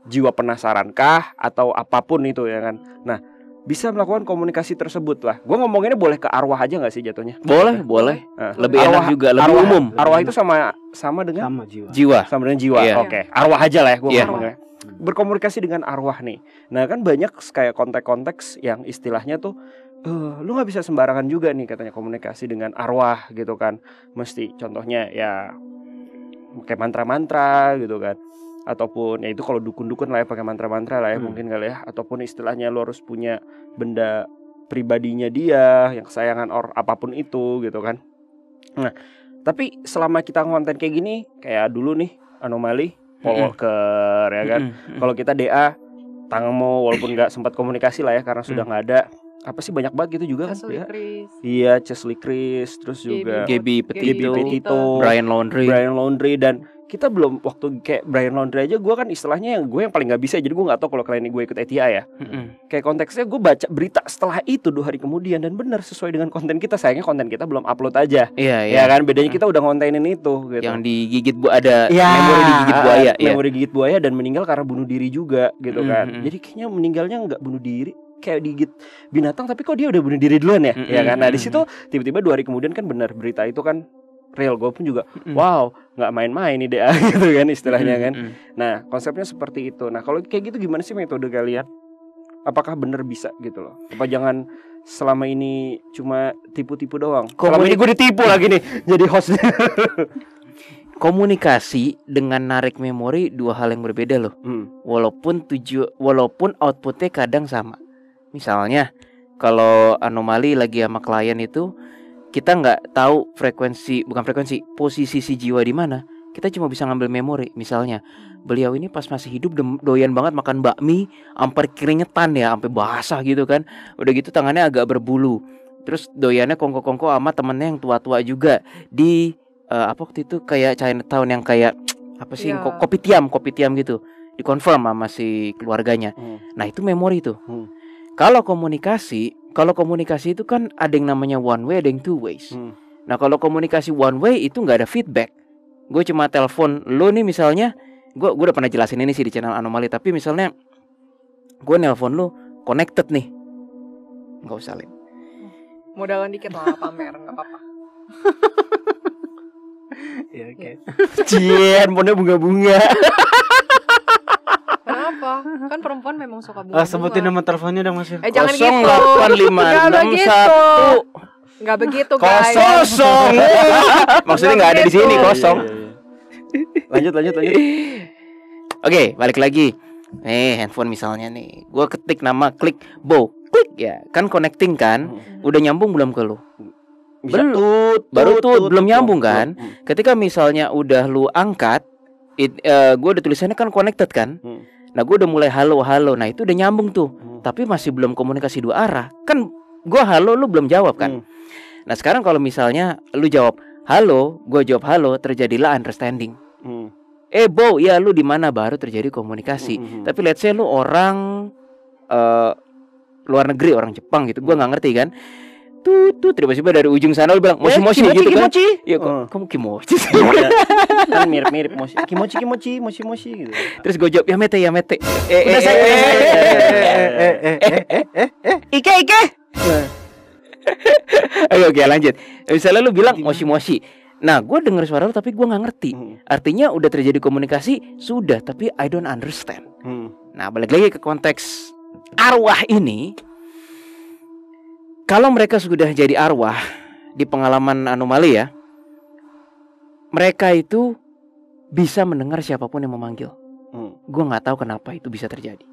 Speaker 3: jiwa penasaran kah atau apapun itu ya kan. Nah, bisa melakukan komunikasi tersebut lah. Gue ngomonginnya boleh ke arwah aja gak sih jatuhnya? Boleh, boleh. lebih arwah, enak juga, lebih arwah, umum. Arwah itu sama sama dengan sama jiwa. jiwa. Sama dengan jiwa. Yeah. Oke, okay. arwah aja lah ya gue yeah. ngomongnya. Berkomunikasi dengan arwah nih. Nah kan banyak kayak konteks-konteks yang istilahnya tuh Uh, lu nggak bisa sembarangan juga nih katanya komunikasi dengan arwah gitu kan mesti contohnya ya pakai mantra-mantra gitu kan ataupun ya itu kalau dukun-dukun lah ya pakai mantra-mantra lah ya hmm. mungkin kali ya ataupun istilahnya lu harus punya benda pribadinya dia yang kesayangan or apapun itu gitu kan nah tapi selama kita konten kayak gini kayak dulu nih anomali Paul hmm ya kan kalau kita DA mau walaupun nggak sempat komunikasi lah ya karena sudah mm. nggak ada apa sih banyak banget gitu juga kan Chris. ya iya Chesley Chris terus juga Gaby Petito, Petito Brian Laundry Brian Laundry dan kita belum waktu kayak Brian Laundry aja gue kan istilahnya yang gue yang paling nggak bisa jadi gue nggak tahu kalau kalian gue ikut ETI ya
Speaker 5: mm-hmm.
Speaker 3: kayak konteksnya gue baca berita setelah itu dua hari kemudian dan benar sesuai dengan konten kita sayangnya konten kita belum upload aja iya yeah, iya yeah. ya kan bedanya kita udah kontenin itu
Speaker 1: gitu. yang digigit bu ada yeah. memori digigit buaya iya. memori
Speaker 3: digigit buaya dan meninggal karena bunuh diri juga gitu mm-hmm. kan jadi kayaknya meninggalnya nggak bunuh diri kayak digigit binatang tapi kok dia udah bunuh diri duluan ya mm -hmm. ya kan nah di situ tiba-tiba dua hari kemudian kan benar berita itu kan real gue pun juga mm -hmm. wow nggak main-main nih dia gitu kan istilahnya kan mm -hmm. nah konsepnya seperti itu nah kalau kayak gitu gimana sih metode kalian apakah benar bisa gitu loh apa jangan selama ini cuma tipu-tipu doang Komunik selama ini gue ditipu lagi
Speaker 1: nih jadi host komunikasi dengan narik memori dua hal yang berbeda loh hmm. walaupun tujuh walaupun outputnya kadang sama Misalnya, kalau anomali lagi sama klien itu kita nggak tahu frekuensi bukan frekuensi posisi si jiwa di mana kita cuma bisa ngambil memori misalnya beliau ini pas masih hidup doyan banget makan bakmi amper keringetan ya sampai basah gitu kan udah gitu tangannya agak berbulu terus doyannya kongko-kongko sama temennya yang tua-tua juga di uh, apa waktu itu kayak Chinatown yang kayak apa sih yeah. Iya. kopi tiam kopi tiam gitu dikonfirm sama si keluarganya hmm. nah itu memori tuh hmm kalau komunikasi, kalau komunikasi itu kan ada yang namanya one way, ada yang two ways. Hmm. Nah kalau komunikasi one way itu nggak ada feedback. Gue cuma telepon lo nih misalnya, gue gue udah pernah jelasin ini sih di channel anomali. Tapi misalnya gue nelpon lo connected nih, nggak usah lain.
Speaker 2: Modalan dikit lah pamer nggak apa-apa. ya oke.
Speaker 4: bunga-bunga.
Speaker 2: Kan perempuan memang suka ah, bunga. Uh, sebutin nama
Speaker 4: teleponnya dong Mas. Eh jangan gitu.
Speaker 2: satu Enggak begitu guys. Kosong. Maksudnya enggak ada di sini kosong.
Speaker 1: Lanjut lanjut lanjut. Oke, balik lagi. Eh, handphone misalnya nih. Gua ketik nama klik Bo. Klik ya. Kan connecting kan? Hmm. Udah nyambung belum ke lu? Betul. belum. baru tuh belum nyambung kan? Hmm. Ketika misalnya udah lu angkat, it, uh, eh, gue udah tulisannya kan connected kan? Hmm. Nah gue udah mulai halo-halo Nah itu udah nyambung tuh hmm. Tapi masih belum komunikasi dua arah Kan gue halo lu belum jawab kan hmm. Nah sekarang kalau misalnya lu jawab halo Gue jawab halo terjadilah understanding hmm. Eh Bo ya lu di mana baru terjadi komunikasi hmm. hmm, hmm. Tapi let's say lu orang uh, luar negeri orang Jepang gitu hmm. Gue nggak ngerti kan tuh tiba-tiba dari ujung sana lu bilang mochi eh, mochi gitu kan. kimochi. kan iya kok oh. kamu kimochi iya. sih
Speaker 3: kan mirip mirip mochi kimochi kimochi mochi mochi gitu
Speaker 1: terus gue jawab ya mete ya mete eh eh eh
Speaker 5: eh ike ike
Speaker 1: oke oke lanjut misalnya lu bilang mochi mochi Nah, gue denger suara lu tapi gue nggak ngerti. Hmm. Artinya udah terjadi komunikasi sudah, tapi I don't understand. Hmm. Nah, balik lagi ke konteks arwah ini, kalau mereka sudah jadi arwah di pengalaman anomali ya, mereka itu bisa mendengar siapapun yang memanggil. Hmm. Gue nggak tahu kenapa itu bisa terjadi.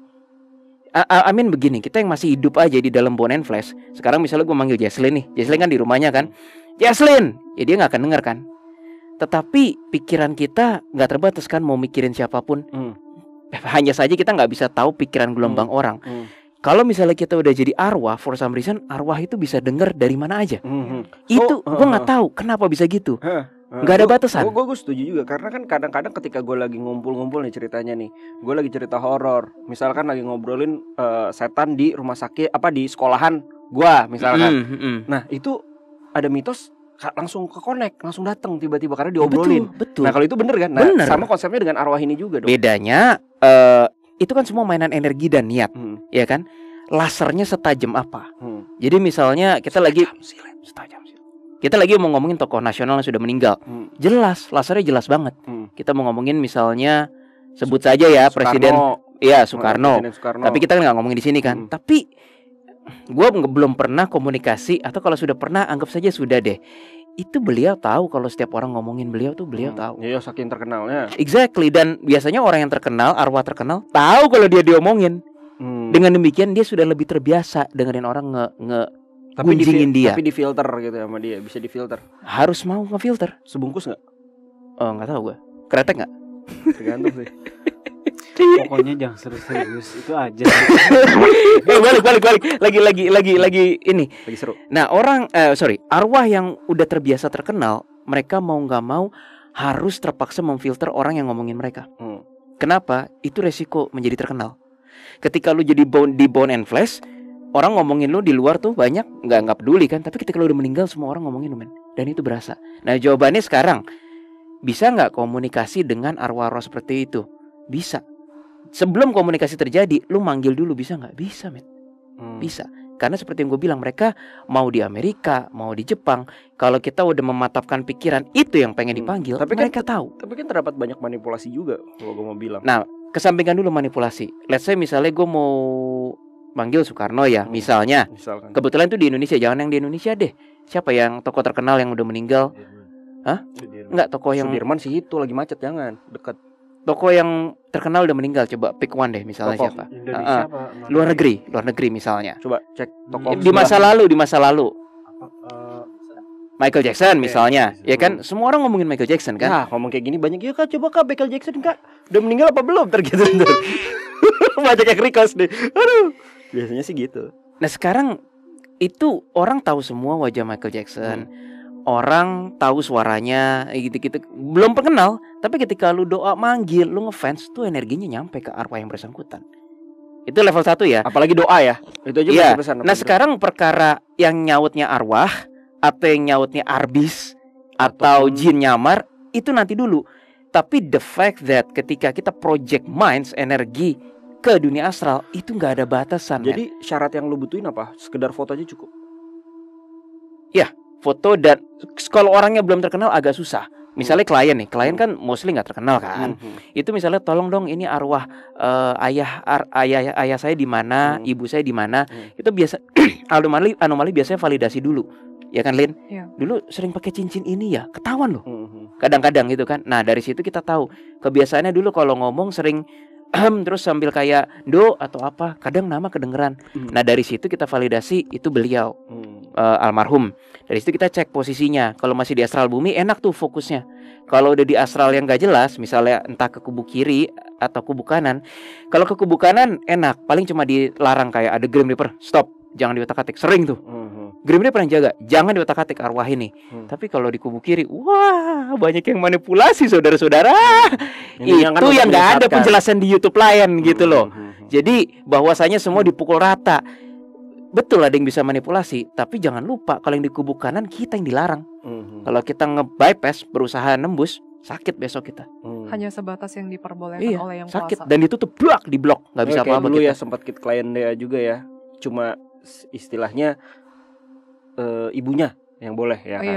Speaker 1: Amin begini, kita yang masih hidup aja di dalam Bone and Flash. Sekarang misalnya gue manggil Jaslin nih, Jaslin kan di rumahnya kan, Jaslin, ya dia nggak akan dengar kan. Tetapi pikiran kita nggak terbatas kan mau mikirin siapapun. Hmm. Hanya saja kita nggak bisa tahu pikiran gelombang hmm. orang. Hmm kalau misalnya kita udah jadi arwah for some reason arwah itu bisa denger dari mana aja mm -hmm. itu oh, gue uh, nggak uh, tahu kenapa bisa gitu uh, uh, ada gua, batasan gue
Speaker 3: gue setuju juga karena kan kadang-kadang ketika gue lagi ngumpul-ngumpul nih ceritanya nih gue lagi cerita horor misalkan lagi ngobrolin uh, setan di rumah sakit apa di sekolahan gue misalkan mm -hmm. nah itu ada mitos langsung ke connect, langsung datang tiba-tiba karena diobrolin. Betul,
Speaker 1: betul. Nah, kalau itu bener kan? Nah, bener. sama
Speaker 3: konsepnya dengan arwah ini juga dong.
Speaker 1: Bedanya uh, itu kan semua mainan energi dan niat, hmm. ya kan? Lasernya setajam apa? Hmm. Jadi misalnya kita setajam lagi silen, setajam silen. Kita lagi mau ngomongin tokoh nasional yang sudah meninggal. Hmm. Jelas, lasernya jelas banget. Hmm. Kita mau ngomongin misalnya sebut saja ya presiden Iya hmm, Soekarno. Soekarno. Tapi kita kan nggak ngomongin di sini kan. Hmm. Tapi gue belum pernah komunikasi atau kalau sudah pernah anggap saja sudah deh itu beliau tahu kalau setiap orang ngomongin beliau tuh beliau hmm. tahu. Iya, saking terkenalnya. Exactly dan biasanya orang yang terkenal, arwah terkenal, tahu kalau dia diomongin. Hmm. Dengan demikian dia sudah lebih terbiasa dengerin orang nge nge tapi di, dia. Tapi
Speaker 3: filter gitu ya, sama dia, bisa di filter
Speaker 1: Harus mau ngefilter. Sebungkus nggak? Oh, nggak tahu gue. Kretek nggak? tergantung
Speaker 4: sih pokoknya jangan serius-serius itu aja
Speaker 1: eh, balik balik balik lagi lagi lagi lagi ini lagi seru nah orang eh, sorry arwah yang udah terbiasa terkenal mereka mau nggak mau harus terpaksa memfilter orang yang ngomongin mereka hmm. kenapa itu resiko menjadi terkenal ketika lu jadi bone di bone and flesh, orang ngomongin lu di luar tuh banyak nggak nggak peduli kan tapi ketika lu udah meninggal semua orang ngomongin lu men dan itu berasa nah jawabannya sekarang bisa nggak komunikasi dengan arwah-arwah seperti itu? Bisa. Sebelum komunikasi terjadi, lu manggil dulu bisa nggak? Bisa, men. Hmm. Bisa. Karena seperti yang gue bilang mereka mau di Amerika, mau di Jepang. Kalau kita udah mematapkan pikiran itu yang pengen hmm. dipanggil, hmm. tapi kan mereka kan, tahu.
Speaker 3: Tapi kan terdapat banyak manipulasi juga, kalau gue mau bilang. Nah,
Speaker 1: kesampingkan dulu manipulasi. Let's say misalnya gue mau manggil Soekarno ya, hmm. misalnya. Misalkan. Kebetulan itu di Indonesia, jangan yang di Indonesia deh. Siapa yang tokoh terkenal yang udah meninggal? Hmm Hah? Enggak toko yang Sudirman sih itu lagi macet jangan dekat. Toko yang terkenal udah meninggal coba pick one deh misalnya toko siapa? Indonesia uh, apa? Luar negeri, luar negeri misalnya. Coba cek toko di masa lalu, di masa lalu. Eh, Michael Jackson misalnya, ya kan semua orang ngomongin Michael Jackson kan? Nah, ngomong kayak gini banyak ya kak, coba kak Michael Jackson kak udah meninggal apa belum tergitu banyak yang request deh. Aduh, biasanya sih gitu. Nah sekarang itu orang tahu semua wajah Michael Jackson. Hmm orang tahu suaranya eh, gitu-gitu belum kenal tapi ketika lu doa manggil lu ngefans tuh energinya nyampe ke arwah yang bersangkutan itu level satu ya apalagi doa ya itu aja ya. besar nah itu. sekarang perkara yang nyautnya arwah atau yang nyautnya arbis atau, atau jin nyamar itu nanti dulu tapi the fact that ketika kita project minds energi ke dunia astral itu nggak ada batasan jadi man. syarat yang lu butuhin apa sekedar foto aja cukup ya foto dan kalau orangnya belum terkenal agak susah misalnya hmm. klien nih klien kan mostly nggak terkenal kan hmm. hmm. itu misalnya tolong dong ini arwah uh, ayah ar, ayah ayah saya di mana hmm. ibu saya di mana hmm. itu biasa anomali anomali biasanya validasi dulu ya kan Lin ya. dulu sering pakai cincin ini ya ketahuan loh kadang hmm, kadang-kadang gitu kan nah dari situ kita tahu kebiasaannya dulu kalau ngomong sering terus sambil kayak do atau apa kadang nama kedengeran hmm. nah dari situ kita validasi itu beliau hmm. uh, almarhum dari situ kita cek posisinya. Kalau masih di astral bumi enak tuh fokusnya. Kalau udah di astral yang gak jelas, misalnya entah ke kubu kiri atau kubu kanan. Kalau ke kubu kanan enak, paling cuma dilarang kayak ada Grim Reaper, stop, jangan di otak atik Sering tuh.
Speaker 5: Mhm.
Speaker 1: Grim Reaper yang jaga, jangan di otak atik arwah ini. Hmm. Tapi kalau di kubu kiri, wah banyak yang manipulasi saudara-saudara. Itu yang yang gak ada penjelasan di YouTube lain hmm. gitu loh. Hmm. Jadi bahwasanya semua dipukul rata. Betul ada yang bisa manipulasi, tapi jangan lupa kalau yang di kubu kanan kita yang dilarang. Mm-hmm. Kalau kita nge-bypass berusaha nembus, sakit besok kita. Mm.
Speaker 2: Hanya sebatas yang diperbolehkan iya, oleh yang sakit kuasa.
Speaker 1: dan ditutup blok di blok, nggak bisa apa-apa.
Speaker 3: Dulu kita. ya sempat kita klien dia juga ya, cuma istilahnya uh, ibunya yang boleh ya iya. kan.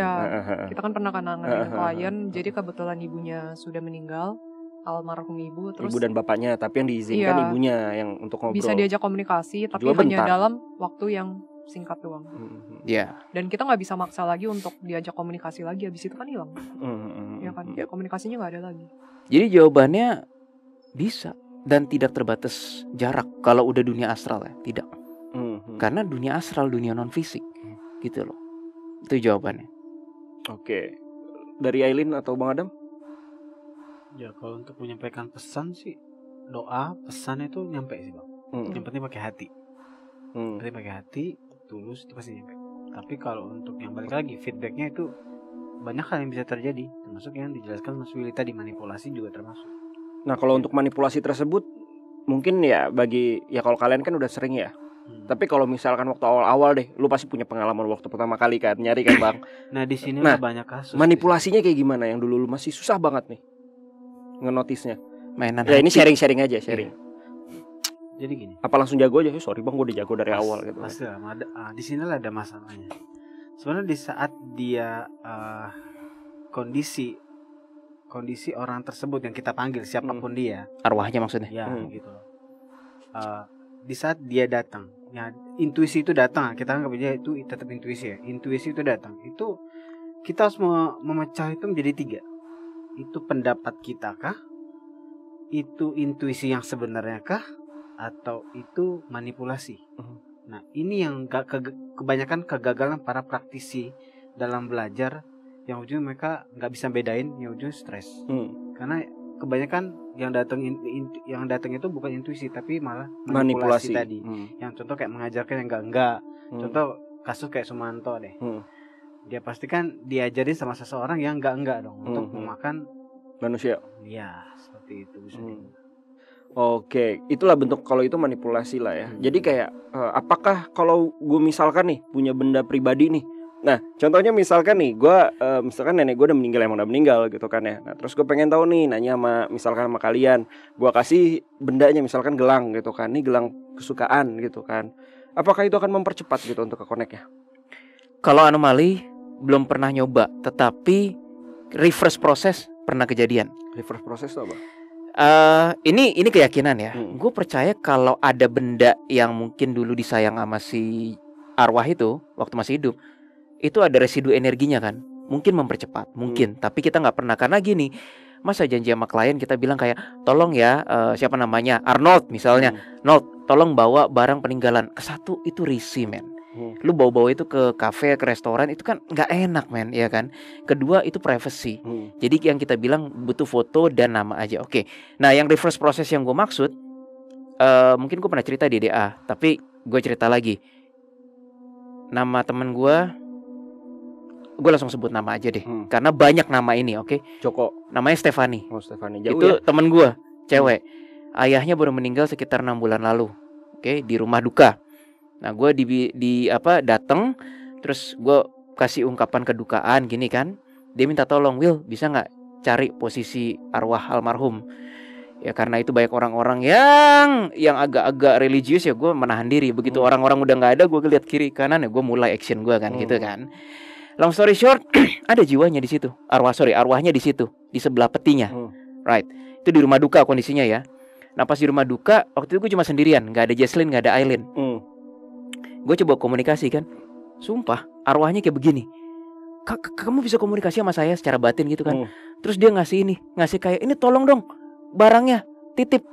Speaker 3: Iya. Kita kan
Speaker 2: pernah kan dengan klien, jadi kebetulan ibunya sudah meninggal almarhum ibu terus ibu dan
Speaker 3: bapaknya tapi yang diizinkan iya, ibunya yang
Speaker 1: untuk ngobrol bisa diajak
Speaker 2: komunikasi tapi Juga hanya bentar. dalam waktu yang singkat doang mm, mm, mm. Iya mm-hmm. yeah. dan kita nggak bisa maksa lagi untuk diajak komunikasi lagi habis itu kan hilang
Speaker 1: mm-hmm. ya kan
Speaker 2: ya, komunikasinya nggak ada lagi
Speaker 1: jadi jawabannya bisa dan tidak terbatas jarak kalau udah dunia astral ya tidak mm-hmm. karena dunia astral dunia non fisik gitu loh itu jawabannya
Speaker 3: oke okay. dari Aileen atau Bang Adam
Speaker 4: ya kalau untuk menyampaikan pesan sih doa pesan itu nyampe sih bang hmm. yang penting pakai hati hmm. penting pakai hati tulus itu pasti nyampe tapi kalau untuk yang balik lagi feedbacknya itu banyak hal yang bisa terjadi termasuk yang dijelaskan Mas Willy tadi manipulasi juga termasuk
Speaker 3: nah kalau untuk manipulasi tersebut mungkin ya bagi ya kalau kalian kan udah sering ya Hmm. Tapi kalau misalkan waktu awal-awal deh, lu pasti punya pengalaman waktu pertama kali kan nyari kan bang.
Speaker 4: nah di sini nah, banyak kasus. Manipulasinya
Speaker 3: kayak gimana yang dulu lu masih susah banget nih? ngenotisnya mainan ya ini sharing sharing aja sharing yeah. jadi gini apa langsung jago aja sorry bang gue udah jago dari Mas, awal gitu pasti
Speaker 4: lah ya, ada uh, di lah ada masalahnya sebenarnya di saat dia uh, kondisi kondisi orang tersebut yang kita panggil siapapun hmm. dia arwahnya maksudnya ya hmm. gitu uh, di saat dia datang ya intuisi itu datang kita anggap aja itu tetap intuisi ya intuisi itu datang itu kita harus memecah itu menjadi tiga itu pendapat kita kah? Itu intuisi yang sebenarnya kah? Atau itu manipulasi? Uh-huh. Nah, ini yang ke- kebanyakan kegagalan para praktisi dalam belajar yang ujung mereka nggak bisa bedain yang ujung stres. Hmm. Karena kebanyakan yang datang yang datang itu bukan intuisi tapi malah manipulasi, manipulasi. tadi. Hmm. Yang contoh kayak mengajarkan yang enggak enggak. Hmm. Contoh kasus kayak Sumanto deh. Hmm dia pasti kan diajari sama seseorang yang enggak enggak dong untuk hmm, hmm. memakan manusia. Iya, seperti itu bisa hmm.
Speaker 3: Oke, itulah bentuk kalau itu manipulasi lah ya. Hmm. Jadi kayak uh, apakah kalau gue misalkan nih punya benda pribadi nih. Nah, contohnya misalkan nih gua uh, misalkan nenek gue udah meninggal emang udah meninggal gitu kan ya. Nah, terus gue pengen tahu nih nanya sama misalkan sama kalian, gua kasih bendanya misalkan gelang gitu kan. Nih
Speaker 1: gelang kesukaan gitu kan. Apakah itu akan mempercepat gitu untuk ke connect ya? Kalau anomali belum pernah nyoba, tetapi reverse proses pernah kejadian.
Speaker 3: Reverse proses apa?
Speaker 1: Uh, ini ini keyakinan ya. Hmm. Gue percaya kalau ada benda yang mungkin dulu disayang sama si arwah itu waktu masih hidup, itu ada residu energinya kan. Mungkin mempercepat, hmm. mungkin. Hmm. Tapi kita nggak pernah karena gini. Masa janji sama klien kita bilang kayak tolong ya uh, siapa namanya Arnold misalnya, hmm. Arnold tolong bawa barang peninggalan ke satu itu risi men hmm. lu bawa-bawa itu ke kafe ke restoran itu kan nggak enak men ya kan kedua itu privacy hmm. jadi yang kita bilang butuh foto dan nama aja oke okay. nah yang reverse proses yang gue maksud uh, mungkin gue pernah cerita di DA tapi gue cerita lagi nama temen gue gue langsung sebut nama aja deh hmm. karena banyak nama ini oke okay? Joko namanya Stefani oh itu ya? temen gue hmm. cewek hmm. ayahnya baru meninggal sekitar enam bulan lalu oke okay? di rumah duka Nah, gue di, di apa dateng terus gue kasih ungkapan kedukaan gini kan. Dia minta tolong, Will bisa nggak cari posisi arwah almarhum? Ya karena itu banyak orang-orang yang yang agak-agak religius ya gue menahan diri. Begitu hmm. orang-orang hmm. udah nggak ada, gue lihat kiri kanan ya gue mulai action gue kan gitu hmm. gitu kan. Long story short, ada jiwanya di situ. Arwah sorry, arwahnya di situ, di sebelah petinya. Hmm. Right. Itu di rumah duka kondisinya ya. Nah pas di rumah duka, waktu itu gue cuma sendirian, nggak ada Jesslyn, nggak ada Aileen. Hmm gue coba komunikasi kan sumpah arwahnya kayak begini kamu bisa komunikasi sama saya secara batin gitu kan hmm. terus dia ngasih ini ngasih kayak ini tolong dong barangnya titip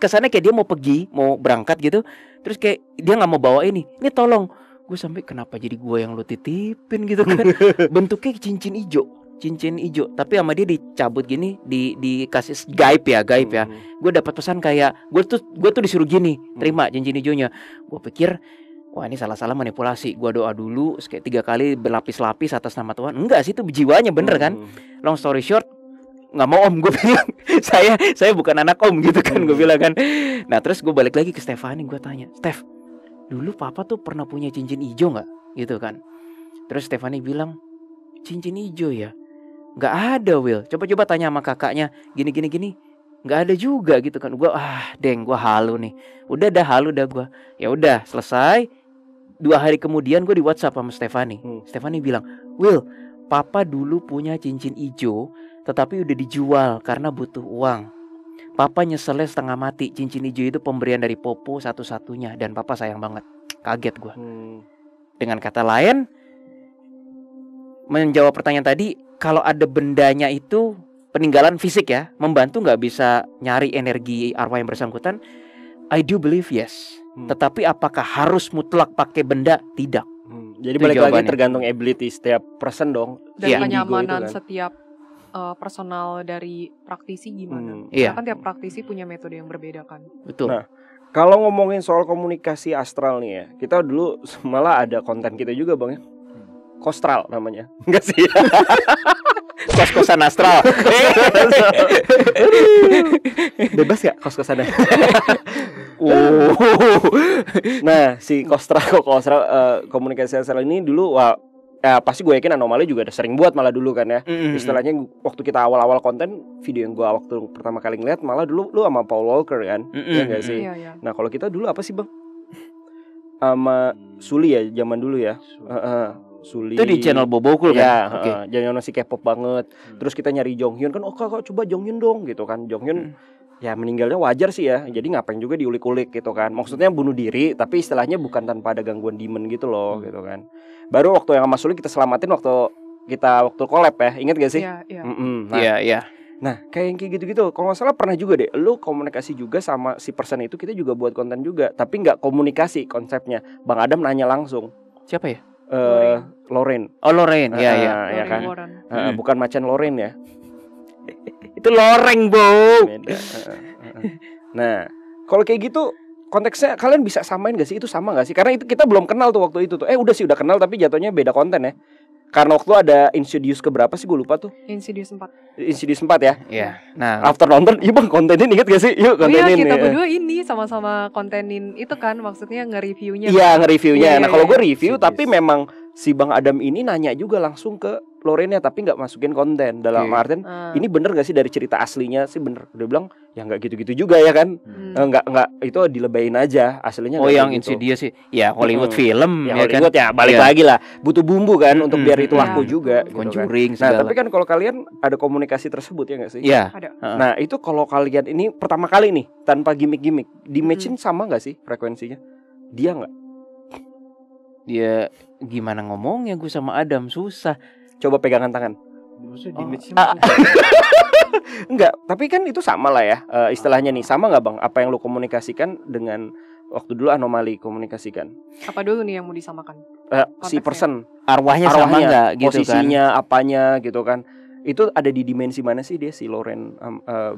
Speaker 1: kesannya kayak dia mau pergi mau berangkat gitu terus kayak dia nggak mau bawa ini ini tolong gue sampai kenapa jadi gue yang lo titipin gitu kan bentuknya cincin hijau cincin hijau tapi sama dia dicabut gini di dikasih gaib ya gaib ya hmm. gue dapat pesan kayak gue tuh gue tuh disuruh gini hmm. terima cincin hijaunya gue pikir wah ini salah-salah manipulasi gua doa dulu kayak tiga kali berlapis-lapis atas nama Tuhan enggak sih itu jiwanya bener kan hmm. long story short nggak mau om gue bilang saya saya bukan anak om gitu kan gue hmm. bilang kan nah terus gue balik lagi ke Stefani gue tanya Stef dulu papa tuh pernah punya cincin hijau nggak gitu kan terus Stefani bilang cincin hijau ya nggak ada Will coba-coba tanya sama kakaknya gini gini gini nggak ada juga gitu kan gue ah deng gue halu nih udah dah halu dah gue ya udah selesai dua hari kemudian gue di WhatsApp sama Stefani. Hmm. Stefani bilang, Will, Papa dulu punya cincin ijo, tetapi udah dijual karena butuh uang. Papa nyeselnya setengah mati. Cincin ijo itu pemberian dari Popo satu-satunya dan Papa sayang banget. Kaget gue. Hmm. Dengan kata lain, menjawab pertanyaan tadi, kalau ada bendanya itu peninggalan fisik ya, membantu nggak bisa nyari energi arwah yang bersangkutan? I do believe yes Hmm. Tetapi apakah harus mutlak pakai benda? Tidak. Hmm. Jadi Itu balik jawabannya. lagi tergantung ability setiap person dong. Dan yeah. kenyamanan kan.
Speaker 2: setiap uh, personal dari praktisi gimana? Hmm. Yeah. Iya. Kan tiap praktisi punya metode yang berbeda kan.
Speaker 3: Betul. Nah, kalau ngomongin soal komunikasi astral nih ya, kita dulu malah ada konten kita juga bang ya. Hmm. Kostral namanya, enggak sih? Kos-kosan astral. Bebas ya kos kosan? Uh. nah, si Kostra kok Kostra uh, komunikasi sosial ini dulu wah ya pasti gue yakin anomali juga udah sering buat malah dulu kan ya. Mm-hmm. Istilahnya waktu kita awal-awal konten video yang gue waktu pertama kali ngeliat malah dulu lu sama Paul Walker kan. Mm-hmm. Ya gak sih? Mm-hmm. Nah, kalau kita dulu apa sih, Bang? sama Suli ya zaman dulu ya. Suli. Itu di channel Bobokul kan. Ya, oke. Okay. jangan masih K-pop banget. Hmm. Terus kita nyari Jonghyun kan, oh kakak coba Jonghyun dong gitu kan. Jonghyun hmm ya meninggalnya wajar sih ya jadi ngapain juga diulik-ulik gitu kan maksudnya bunuh diri tapi istilahnya bukan tanpa ada gangguan demon gitu loh hmm. gitu kan baru waktu yang sama Suli kita selamatin waktu kita waktu collab ya inget gak sih iya yeah, iya yeah.
Speaker 1: nah, yeah, yeah. nah
Speaker 3: kayak kayak gitu-gitu kalau nggak salah pernah juga deh lu komunikasi juga sama si person itu kita juga buat konten juga tapi nggak komunikasi konsepnya Bang Adam nanya langsung siapa ya Uh, Lorraine. Oh Lorraine, uh, ya Iya, iya. Ah, ah, iya kan. Uh, Bukan macan Lorraine ya. itu loreng bro Beda. nah kalau kayak gitu konteksnya kalian bisa samain gak sih itu sama gak sih karena itu kita belum kenal tuh waktu itu tuh eh udah sih udah kenal tapi jatuhnya beda konten ya karena waktu ada Insidious ke berapa sih gue lupa tuh
Speaker 2: Insidious empat.
Speaker 3: Insidious empat ya Iya Nah After nonton Iya bang kontenin inget gak sih Yuk kontenin oh, Iya kita ya.
Speaker 2: ini sama-sama kontenin Itu kan maksudnya nge-reviewnya Iya kan? nge-reviewnya yeah, Nah yeah, kalau iya,
Speaker 3: gue iya. review Insidious. Tapi memang si Bang Adam ini nanya juga langsung ke lorenya tapi nggak masukin konten dalam okay. artian uh. ini bener gak sih dari cerita aslinya sih bener dia bilang ya nggak gitu-gitu juga ya kan hmm. Eh, nggak nggak itu dilebayin aja aslinya oh yang gitu. insidious sih ya Hollywood hmm. film ya, ya kan? Hollywood kan? ya balik yeah. lagi lah butuh bumbu kan hmm. untuk biar itu laku juga Conjuring gitu kan. nah tapi kan kalau kalian ada komunikasi tersebut ya nggak sih ya ada. nah itu kalau kalian ini pertama kali nih tanpa gimmick-gimmick di matching hmm. sama
Speaker 1: nggak sih frekuensinya dia nggak dia gimana ngomongnya gue sama Adam susah Coba pegangan tangan. Oh. Ah.
Speaker 3: Enggak, tapi kan itu sama lah ya uh, istilahnya nih. Sama nggak bang? Apa yang lo komunikasikan dengan waktu dulu anomali komunikasikan?
Speaker 2: Apa dulu nih yang mau disamakan?
Speaker 3: Uh, si person, arwahnya, arwahnya sama nggak? Gitu kan? posisinya, kan? apanya gitu kan? Itu ada di dimensi mana sih dia si Loren? Um, uh,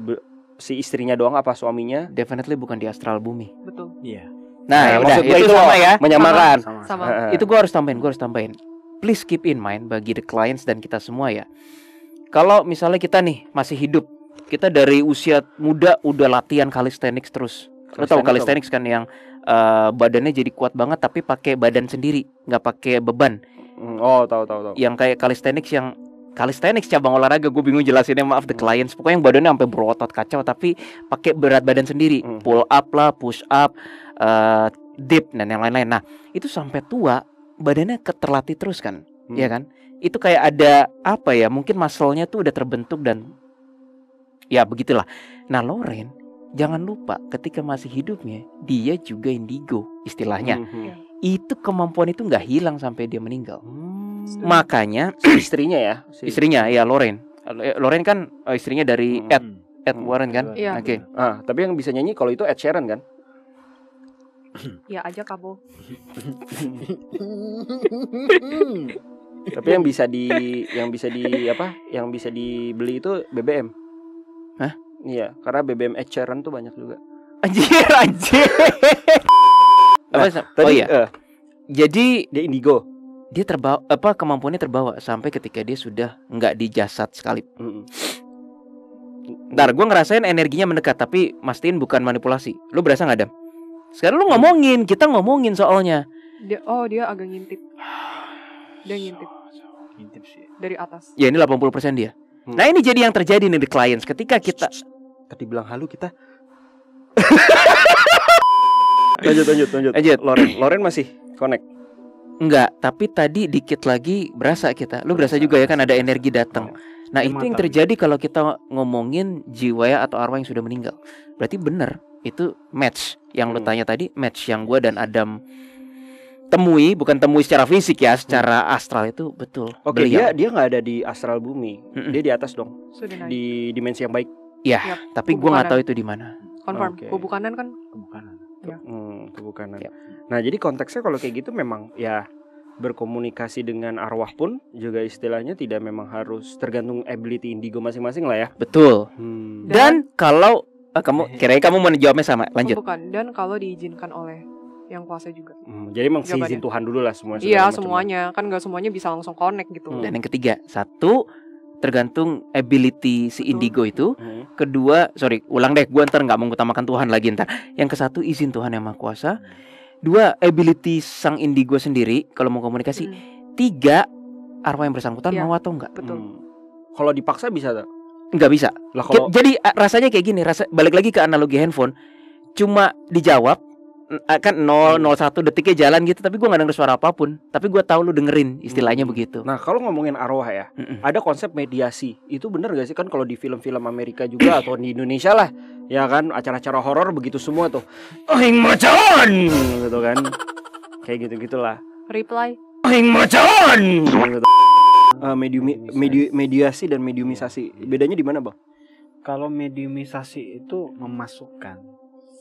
Speaker 3: si istrinya doang apa suaminya?
Speaker 1: Definitely bukan di astral bumi. Betul. Iya. Yeah. Nah, nah ya udah, itu, itu sama ya? ya. Menyamakan. Sama. sama. Uh, itu gua harus tambahin, gua harus tambahin please keep in mind bagi the clients dan kita semua ya. Kalau misalnya kita nih masih hidup, kita dari usia muda udah latihan calisthenics terus. Lo tau calisthenics kan yang uh, badannya jadi kuat banget tapi pakai badan sendiri, nggak pakai beban. Hmm, oh, tahu tahu tahu. Yang kayak calisthenics yang calisthenics cabang olahraga gue bingung jelasinnya maaf the clients pokoknya yang badannya sampai berotot kacau tapi pakai berat badan sendiri hmm. pull up lah push up uh, dip dan yang lain-lain nah itu sampai tua badannya keterlatih terus kan, hmm. ya kan? Itu kayak ada apa ya? Mungkin muscle tuh udah terbentuk dan ya begitulah. Nah, Loren jangan lupa ketika masih hidupnya dia juga indigo istilahnya. Hmm. hmm. Itu kemampuan itu nggak hilang sampai dia meninggal. Hmm. Makanya istrinya ya, si. istrinya ya Loren. Eh, Loren kan eh, istrinya dari hmm. Ed hmm. Ed Warren kan? Ya. Oke. Okay. Ah, tapi yang bisa nyanyi kalau itu Ed Sheeran kan?
Speaker 2: ya aja kamu
Speaker 3: tapi yang bisa di yang bisa di apa yang bisa dibeli itu BBM Hah? Iya, karena BBM eceran tuh banyak juga. Anjir, anjir. nah, apa, oh tadi, oh iya. Uh,
Speaker 1: jadi dia indigo. Dia terbawa apa kemampuannya terbawa sampai ketika dia sudah nggak di jasad sekali. Mm -mm. Ntar gue ngerasain energinya mendekat tapi mastiin bukan manipulasi. Lu berasa nggak, ada sekarang lu ngomongin, kita ngomongin soalnya.
Speaker 2: Dia, oh, dia agak ngintip. Dia ngintip. Ngintip sih. Dari atas.
Speaker 1: Ya, ini 80% dia. Hmm. Nah, ini jadi yang terjadi nih di clients ketika kita tadi bilang halu kita.
Speaker 3: lanjut, lanjut, lanjut. Lanjut. Loren, Loren masih connect.
Speaker 1: Enggak, tapi tadi dikit lagi berasa kita. Lu berasa, juga ya kan ada energi datang. Iya. Nah, itu yang terjadi kalau kita ngomongin jiwa ya atau arwah yang sudah meninggal. Berarti bener itu match yang hmm. lu tanya tadi match yang gue dan Adam temui bukan temui secara fisik ya secara hmm. astral itu betul oke okay, dia
Speaker 3: dia nggak ada di astral bumi hmm. dia di atas dong so, di dimensi yang baik ya yep. tapi gue nggak tahu
Speaker 1: itu di
Speaker 2: mana confirm okay. kubu kanan kan kubu kanan ya.
Speaker 3: hmm, kubu yep. Iya. nah jadi konteksnya kalau kayak gitu memang ya berkomunikasi dengan arwah pun juga istilahnya tidak memang harus tergantung ability indigo masing-masing lah ya betul hmm. dan, dan kalau Oh, kamu kira-kira kamu mau jawabnya sama. Lanjut.
Speaker 2: bukan. Dan kalau diizinkan oleh yang kuasa juga.
Speaker 1: Hmm, jadi emang si izin Tuhan dulu lah semuanya. Iya
Speaker 2: semuanya kan nggak semuanya bisa langsung connect gitu. Hmm. Dan yang
Speaker 1: ketiga satu tergantung ability si indigo itu. Hmm. Kedua sorry ulang deh gue ntar nggak mengutamakan Tuhan lagi ntar. Yang ke satu izin Tuhan yang maha kuasa. Dua ability sang indigo sendiri kalau mau komunikasi. Hmm. Tiga arwah yang bersangkutan ya, mau atau enggak. Betul. Hmm. Kalau dipaksa bisa tak? nggak bisa. Lah, kalau... Jadi rasanya kayak gini, rasa balik lagi ke analogi handphone, cuma dijawab kan 001 hmm. detiknya jalan gitu tapi gue nggak denger suara apapun tapi gue tahu lu dengerin istilahnya
Speaker 3: hmm. begitu nah kalau ngomongin arwah ya Mm-mm. ada konsep mediasi itu bener gak sih kan kalau di film-film Amerika juga atau di Indonesia lah ya kan acara-acara horor begitu semua tuh aing macan gitu kan kayak gitu gitulah
Speaker 2: reply oh macan
Speaker 3: gitu uh, mediumi, medi, mediasi dan mediumisasi. Iya. Bedanya di mana, Bang?
Speaker 4: Kalau mediumisasi itu memasukkan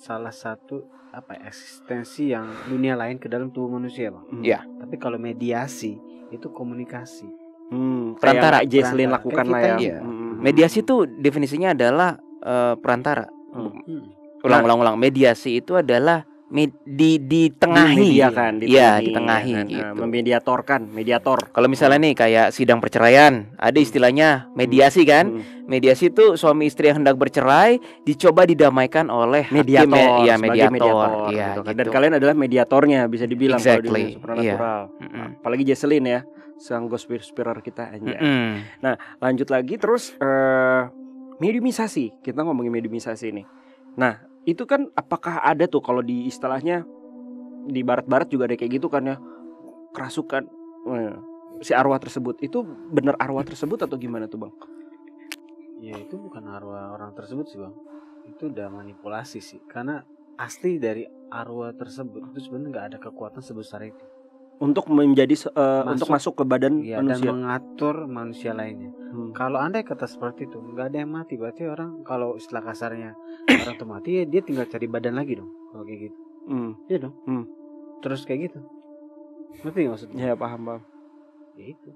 Speaker 4: salah satu apa ya, eksistensi yang dunia lain ke dalam tubuh manusia, Bang. Hmm. Iya. Tapi kalau mediasi itu komunikasi. Hmm, perantara Jesslyn lakukan kan lah ya. Iya. Hmm, hmm, mediasi
Speaker 1: itu definisinya adalah uh, perantara. Hmm. Ulang-ulang-ulang. Nah, mediasi itu adalah di di ditengahi ya kan ditengahi, ya ditengahi kan, gitu. Ah, memediatorkan mediator kalau misalnya nih kayak sidang perceraian ada hmm. istilahnya hmm. mediasi kan hmm. mediasi itu suami istri yang hendak bercerai dicoba didamaikan oleh mediator hakim, ya mediator, iya, mediator ya, gitu. Gitu. dan gitu. kalian adalah mediatornya bisa dibilang exactly. kalau di supernatural yeah. mm apalagi Jesselyn ya
Speaker 3: sang ghost whisperer kita aja mm -mm. nah lanjut lagi terus uh, mediumisasi kita ngomongin mediumisasi ini nah itu kan apakah ada tuh kalau di istilahnya di barat-barat juga ada kayak gitu kan ya kerasukan eh, si arwah tersebut itu benar arwah tersebut atau gimana tuh bang?
Speaker 4: Ya itu bukan arwah orang tersebut sih bang, itu udah manipulasi sih karena asli dari arwah tersebut itu sebenarnya nggak ada kekuatan sebesar itu
Speaker 3: untuk menjadi uh, masuk, untuk masuk ke badan ya, manusia dan
Speaker 4: mengatur manusia lainnya. Hmm. Kalau andai kata seperti itu, nggak ada yang mati berarti orang kalau istilah kasarnya orang tuh mati ya dia tinggal cari badan lagi dong kalau kayak gitu. Hmm. Iya dong. Hmm. Terus kayak gitu. Ngerti maksudnya? Ya paham paham. Ya, itu.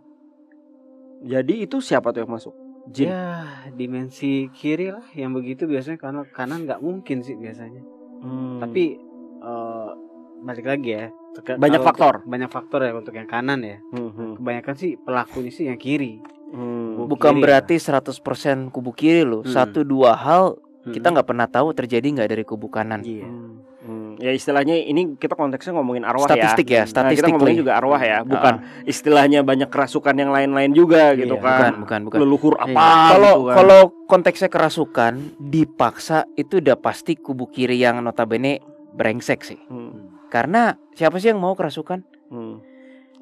Speaker 4: Jadi itu siapa tuh yang masuk? Jin. Ya dimensi kiri lah yang begitu biasanya karena kanan nggak mungkin sih biasanya. Hmm. Tapi uh, balik lagi ya banyak faktor banyak faktor ya untuk yang kanan ya hmm. hmm. kebanyakan
Speaker 1: sih pelakunya sih yang kiri
Speaker 4: hmm.
Speaker 3: bukan kiri, ya.
Speaker 1: berarti ya. 100% kubu kiri loh hmm. satu dua hal hmm. kita nggak pernah tahu terjadi nggak dari kubu kanan yeah. Hmm. hmm.
Speaker 3: ya istilahnya ini kita konteksnya ngomongin arwah ya. statistik ya, ya statistik nah, kita ngomongin juga arwah ya hmm. bukan
Speaker 1: uh istilahnya
Speaker 3: banyak kerasukan yang lain-lain juga yeah. gitu kan bukan bukan bukan leluhur iya. apa kalau yeah. gitu
Speaker 1: kan. konteksnya kerasukan dipaksa itu udah pasti kubu kiri yang notabene brengsek sih hmm karena siapa sih yang mau kerasukan? Hmm.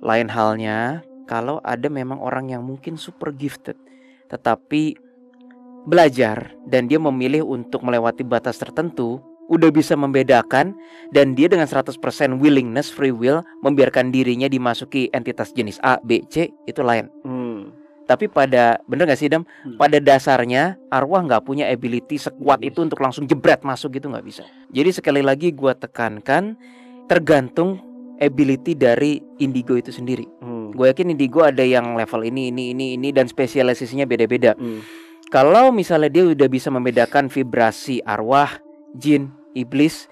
Speaker 1: Lain halnya kalau ada memang orang yang mungkin super gifted tetapi belajar dan dia memilih untuk melewati batas tertentu udah bisa membedakan dan dia dengan 100% willingness free will membiarkan dirinya dimasuki entitas jenis A, B, C itu lain. Hmm. Tapi pada bener gak sih Dam? Hmm. Pada dasarnya arwah nggak punya ability sekuat hmm. itu untuk langsung jebret masuk gitu nggak bisa. Jadi sekali lagi gue tekankan tergantung ability dari indigo itu sendiri. Hmm. Gue yakin indigo ada yang level ini ini ini ini dan spesialisasinya beda-beda. Hmm. Kalau misalnya dia udah bisa membedakan vibrasi arwah, jin, iblis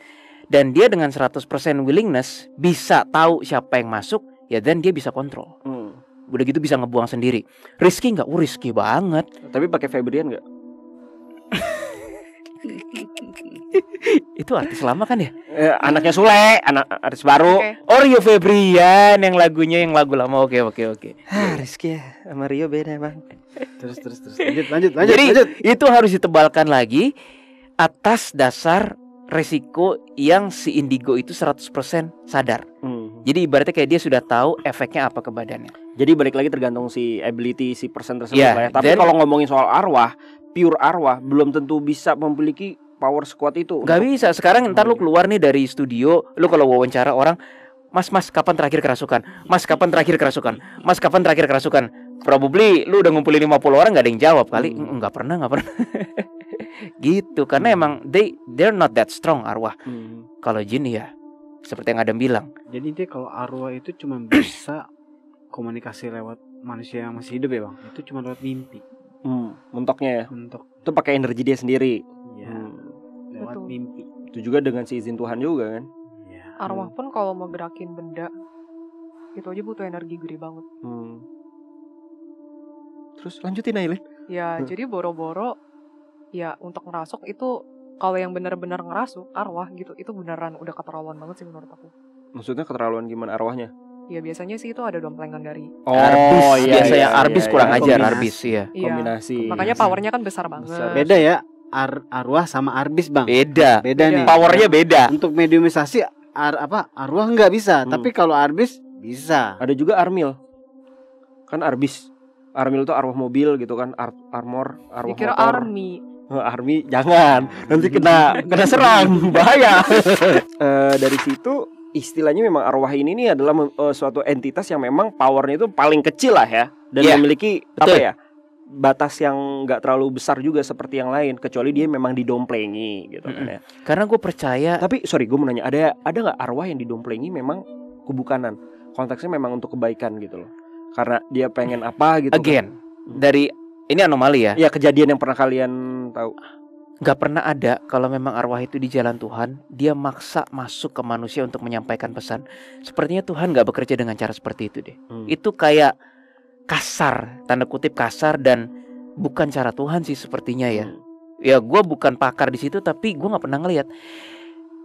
Speaker 1: dan dia dengan 100% willingness bisa tahu siapa yang masuk, ya dan dia bisa kontrol. Hmm. Udah gitu bisa ngebuang sendiri. Risky nggak? Uh, risky banget. Tapi pakai Fabrian nggak? itu artis lama kan ya? Eh, anaknya Sule, anak artis baru. Okay. Oh Febrian yang lagunya yang lagu lama. Oke okay, oke okay, oke. Okay.
Speaker 3: Ah, Rizky ya sama Rio beda bang. terus terus terus lanjut lanjut lanjut. Jadi
Speaker 1: lanjut. itu harus ditebalkan lagi atas dasar resiko yang si indigo itu 100% sadar. Hmm. Jadi ibaratnya kayak dia sudah tahu efeknya apa ke badannya. Jadi
Speaker 3: balik lagi tergantung si ability si persen tersebut yeah, ya. Tapi kalau ngomongin soal arwah, pure arwah belum tentu bisa memiliki power squad itu. Gak
Speaker 1: bisa. Sekarang ntar lu keluar nih dari studio, lu kalau wawancara orang, Mas, mas, kapan terakhir kerasukan? Mas, kapan terakhir kerasukan? Mas, kapan terakhir kerasukan? Probably lu udah ngumpulin 50 orang gak ada yang jawab kali. Hmm. Nggak pernah, nggak pernah. gitu karena hmm. emang they they're not that strong arwah. Hmm. Kalau jin ya seperti yang Adam bilang.
Speaker 4: Jadi dia kalau arwah itu cuma bisa komunikasi lewat manusia yang masih hidup ya bang. Itu cuma lewat mimpi. Hmm, mentoknya ya. Mentok. Itu pakai
Speaker 3: energi dia sendiri lewat Betul. mimpi. Itu juga dengan seizin Tuhan juga kan?
Speaker 2: Ya. Arwah pun kalau mau gerakin benda itu aja butuh energi gede banget. Hmm. Terus lanjutin aja Ya, hmm. jadi boro-boro ya untuk ngerasuk itu kalau yang benar-benar ngerasuk arwah gitu itu beneran udah keterlaluan banget sih menurut aku.
Speaker 3: Maksudnya keterlaluan gimana arwahnya?
Speaker 2: Ya biasanya sih itu ada domplengan dari Oh arbis. iya
Speaker 3: biasanya
Speaker 1: iya, arbis iya, kurang iya, ajar kombinasi, arbis ya.
Speaker 3: Kombinasi. Makanya powernya kan besar banget. Besar. Beda
Speaker 2: ya
Speaker 4: ar arwah sama arbis bang beda beda iya. nih powernya beda untuk mediumisasi ar apa arwah nggak bisa hmm. tapi kalau arbis bisa ada juga armil
Speaker 3: kan arbis armil itu arwah mobil gitu kan ar armor arwah Dikira motor army army jangan nanti kena kena serang bahaya uh, dari situ istilahnya memang arwah ini nih adalah uh, suatu entitas yang memang powernya itu paling kecil lah ya dan yeah.
Speaker 1: memiliki Betul. apa ya
Speaker 3: batas yang nggak terlalu besar juga seperti yang lain kecuali dia memang didomplengi gitu mm -hmm. kan
Speaker 1: ya. Karena gue percaya. Tapi
Speaker 3: sorry gue mau nanya ada ada nggak arwah yang didomplengi memang kubu konteksnya memang untuk kebaikan gitu loh karena
Speaker 1: dia pengen apa gitu. Kan. Again kan? dari ini anomali ya. Ya kejadian yang pernah kalian tahu. nggak pernah ada kalau memang arwah itu di jalan Tuhan dia maksa masuk ke manusia untuk menyampaikan pesan. Sepertinya Tuhan nggak bekerja dengan cara seperti itu deh. Hmm. Itu kayak kasar, tanda kutip kasar dan bukan cara Tuhan sih sepertinya ya. Ya gue bukan pakar di situ tapi gue nggak pernah ngelihat.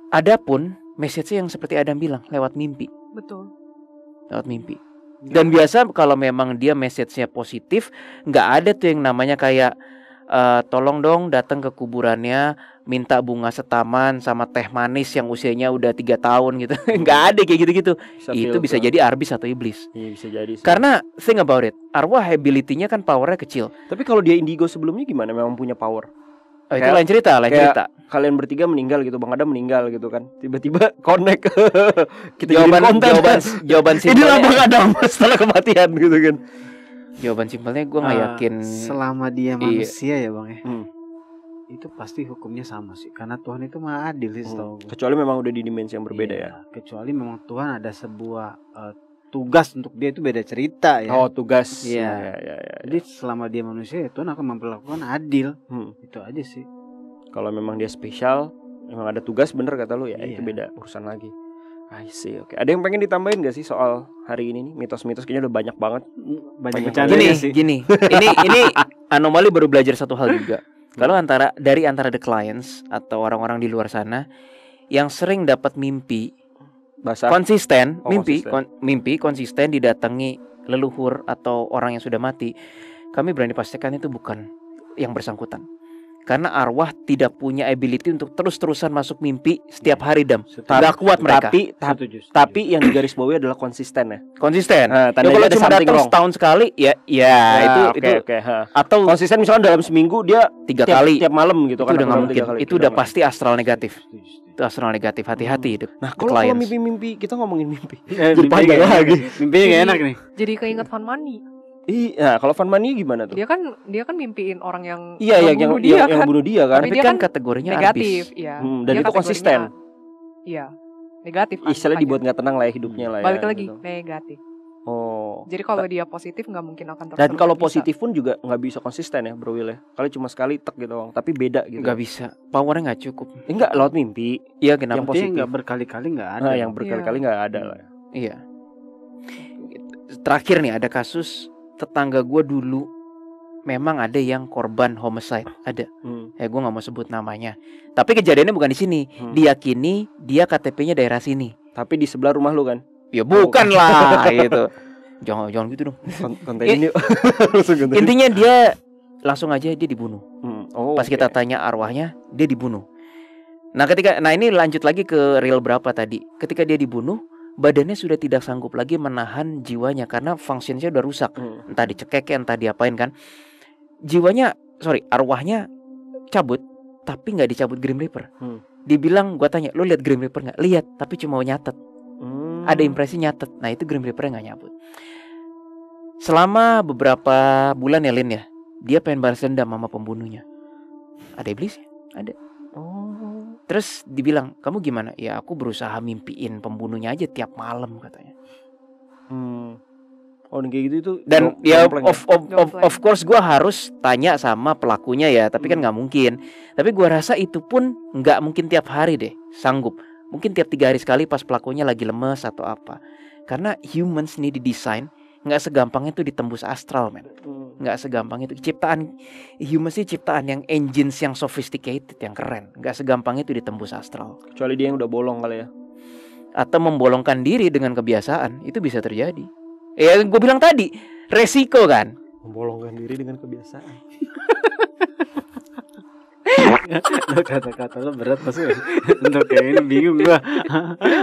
Speaker 1: Adapun message yang seperti Adam bilang lewat mimpi. Betul. Lewat mimpi. Dan biasa kalau memang dia message-nya positif, nggak ada tuh yang namanya kayak e, tolong dong datang ke kuburannya minta bunga setaman sama teh manis yang usianya udah tiga tahun gitu nggak ada kayak gitu gitu bisa itu bisa bisa jadi arbis atau iblis iya bisa jadi sih. karena think about it arwah ability-nya kan powernya kecil tapi kalau dia indigo sebelumnya gimana memang punya power
Speaker 3: Oh, kayak, itu lain cerita, lain kayak cerita. Kalian bertiga meninggal gitu, Bang Adam meninggal gitu kan. Tiba-tiba connect
Speaker 1: kita jawaban konten. jawaban jawaban siapa Bang Adam setelah kematian gitu kan. Jawaban simpelnya gue nggak uh, yakin. Selama
Speaker 4: dia iya. manusia iya. ya, Bang ya. Hmm itu pasti hukumnya sama sih karena Tuhan itu mah adil sih hmm. kecuali memang udah di dimensi yang berbeda iya, ya kecuali memang Tuhan ada sebuah uh, tugas untuk dia itu beda cerita ya oh tugas ya, ya, ya, ya, ya. jadi selama dia manusia ya Tuhan akan memperlakukan adil hmm. itu aja sih kalau memang dia spesial memang ada tugas bener kata lu ya iya. itu beda urusan lagi
Speaker 3: I see, oke. Okay. Ada yang pengen ditambahin gak sih soal hari ini nih mitos-mitos kayaknya udah banyak banget. Hmm,
Speaker 1: banyak, banyak gini, sih. Gini, ini ini anomali baru belajar satu hal juga. Kalau hmm. antara dari antara the clients atau orang-orang di luar sana yang sering dapat mimpi Bahasa? konsisten, oh, mimpi konsisten. Kon, mimpi konsisten didatangi leluhur atau orang yang sudah mati, kami berani pastikan itu bukan yang bersangkutan karena arwah tidak punya ability untuk terus-terusan masuk mimpi setiap hari dam tidak kuat mereka tapi ta setuju, setuju. tapi yang digaris bawahi adalah konsisten ya konsisten nah, ya kalau cuma datang wrong. setahun sekali ya ya nah, itu okay, itu okay, huh. atau konsisten misalnya dalam seminggu dia tiga tiap, kali tiap malam gitu itu kan udah mungkin kali, itu udah malam. pasti astral negatif setuju, setuju. itu astral negatif hati-hati hmm. nah kalau, kalau
Speaker 2: mimpi-mimpi kita ngomongin mimpi
Speaker 1: eh, mimpi panjang ya. lagi mimpi gak enak nih
Speaker 2: jadi keinget money.
Speaker 3: Iya, kalau Van Mania gimana tuh? Dia
Speaker 2: kan dia kan mimpiin orang yang Iya, yang, yang bunuh dia, yang, kan. yang
Speaker 3: bunuh dia kan. Tapi dia kan, kan kategorinya negatif, artis. Iya. Hmm, dan dia itu konsisten.
Speaker 2: Iya. Negatif. Istilahnya kan, dibuat
Speaker 3: nggak tenang lah ya hidupnya lah ya. Balik lagi, gitu. negatif. Oh. Jadi kalau
Speaker 2: dia positif nggak mungkin akan terus. Dan kalau positif
Speaker 3: pun juga nggak bisa konsisten ya Bro Will ya. Kali cuma sekali tek gitu doang, tapi
Speaker 1: beda gitu. Nggak bisa. Powernya nggak cukup. Eh, enggak laut mimpi. Iya kenapa? Yang positif nggak berkali-kali nggak ada. Nah, yang berkali-kali iya. nggak ada lah. Ya. Iya. Terakhir nih ada kasus tetangga gue dulu memang ada yang korban homicide ada hmm. ya eh, gue nggak mau sebut namanya tapi kejadiannya bukan di sini hmm. diyakini dia KTP-nya daerah sini tapi di sebelah rumah lu kan ya bukan oh. lah gitu jangan jangan gitu dong konten eh, ini intinya dia langsung aja dia dibunuh hmm. oh, pas okay. kita tanya arwahnya dia dibunuh nah ketika nah ini lanjut lagi ke real berapa tadi ketika dia dibunuh badannya sudah tidak sanggup lagi menahan jiwanya karena fungsinya sudah rusak hmm. entah dicekek ya, entah diapain kan jiwanya sorry arwahnya cabut tapi nggak dicabut Grim Reaper hmm. dibilang gua tanya lu lihat Grim Reaper nggak lihat tapi cuma nyatet hmm. ada impresi nyatet nah itu Grim Reaper nggak nyabut selama beberapa bulan ya Lin ya dia pengen balas dendam sama pembunuhnya ada iblisnya ada oh Terus dibilang, kamu gimana? Ya aku berusaha mimpiin pembunuhnya aja tiap malam katanya.
Speaker 3: Hmm. Oh kayak gitu itu dan ya of, of, of, of
Speaker 1: course gue harus tanya sama pelakunya ya tapi kan hmm. kan nggak mungkin tapi gue rasa itu pun nggak mungkin tiap hari deh sanggup mungkin tiap tiga hari sekali pas pelakunya lagi lemes atau apa karena humans ini didesain nggak segampang itu ditembus astral men hmm nggak segampang itu ciptaan human sih ciptaan yang engines yang sophisticated yang keren nggak segampang itu ditembus astral kecuali dia yang udah bolong kali ya atau membolongkan diri dengan kebiasaan itu bisa terjadi ya gue bilang tadi resiko kan
Speaker 4: membolongkan diri dengan kebiasaan kata-kata lo berat pasti untuk kayak ini bingung gua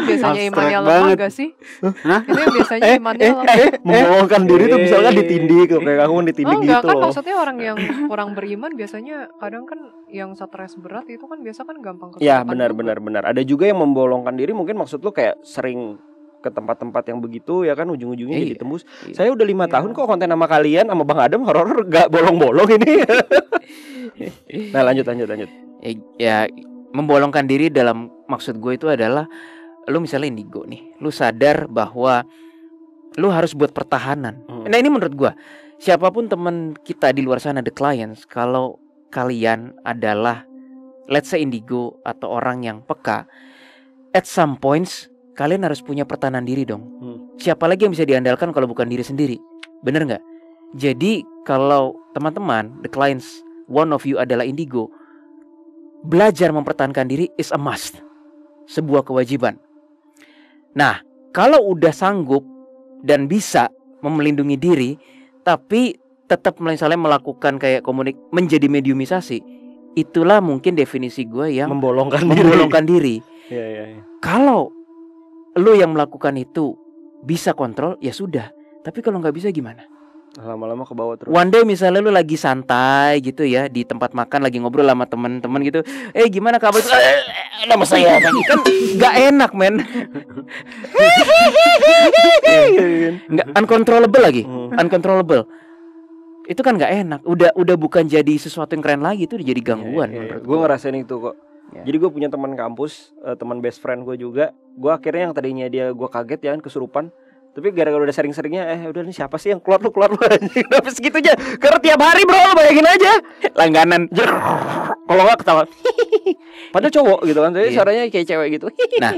Speaker 2: biasanya imannya lemah gak sih
Speaker 4: Hah?
Speaker 3: ini
Speaker 2: eh, biasanya eh, imannya eh, lemah eh,
Speaker 4: membohongkan eh, diri tuh ditindik, eh.
Speaker 3: ditindih kayak kamu ditindih oh, gitu kan, loh maksudnya
Speaker 2: orang yang kurang beriman biasanya kadang kan yang stres berat itu kan biasa kan gampang ya benar
Speaker 3: benar benar ada juga yang membolongkan diri mungkin maksud lo kayak sering ke tempat-tempat yang begitu ya kan ujung-ujungnya jadi iya, tembus. Iya. Saya udah lima iya. tahun kok konten
Speaker 1: sama kalian sama Bang Adam horor gak bolong-bolong ini. nah, lanjut lanjut lanjut. Ya, ya membolongkan diri dalam maksud gue itu adalah lu misalnya indigo nih, lu sadar bahwa lu harus buat pertahanan. Hmm. Nah, ini menurut gue siapapun teman kita di luar sana the clients kalau kalian adalah let's say indigo atau orang yang peka at some points kalian harus punya pertahanan diri dong. Hmm. Siapa lagi yang bisa diandalkan kalau bukan diri sendiri? Bener nggak? Jadi kalau teman-teman, the clients, one of you adalah indigo, belajar mempertahankan diri is a must, sebuah kewajiban. Nah, kalau udah sanggup dan bisa melindungi diri, tapi tetap misalnya melakukan kayak komunik menjadi mediumisasi, itulah mungkin definisi gue yang membolongkan, membolongkan diri.
Speaker 5: diri. Ya, ya, ya.
Speaker 1: Kalau lu yang melakukan itu bisa kontrol ya sudah tapi kalau nggak bisa gimana lama-lama ke bawah terus one day misalnya lu lagi santai gitu ya di tempat makan lagi ngobrol sama teman-teman gitu eh gimana kabar eh,
Speaker 3: nama saya kan nggak
Speaker 1: enak men nggak uncontrollable lagi hmm. uncontrollable itu kan nggak enak udah udah bukan jadi sesuatu yang keren lagi itu jadi iya, iya, gangguan
Speaker 3: yeah, yeah, yeah. gue ngerasain itu kok Yeah. Jadi gue punya teman kampus, uh, teman best friend gue juga. Gue akhirnya yang tadinya dia gue kaget ya kan kesurupan. Tapi gara-gara udah sering-seringnya eh udah ini siapa sih yang keluar lu keluar lu Tapi Tapi segitunya. Karena tiap hari bro lu bayangin aja. Langganan. Kalau nggak ketawa. Padahal cowok gitu kan. Tapi yeah. suaranya kayak cewek gitu. nah,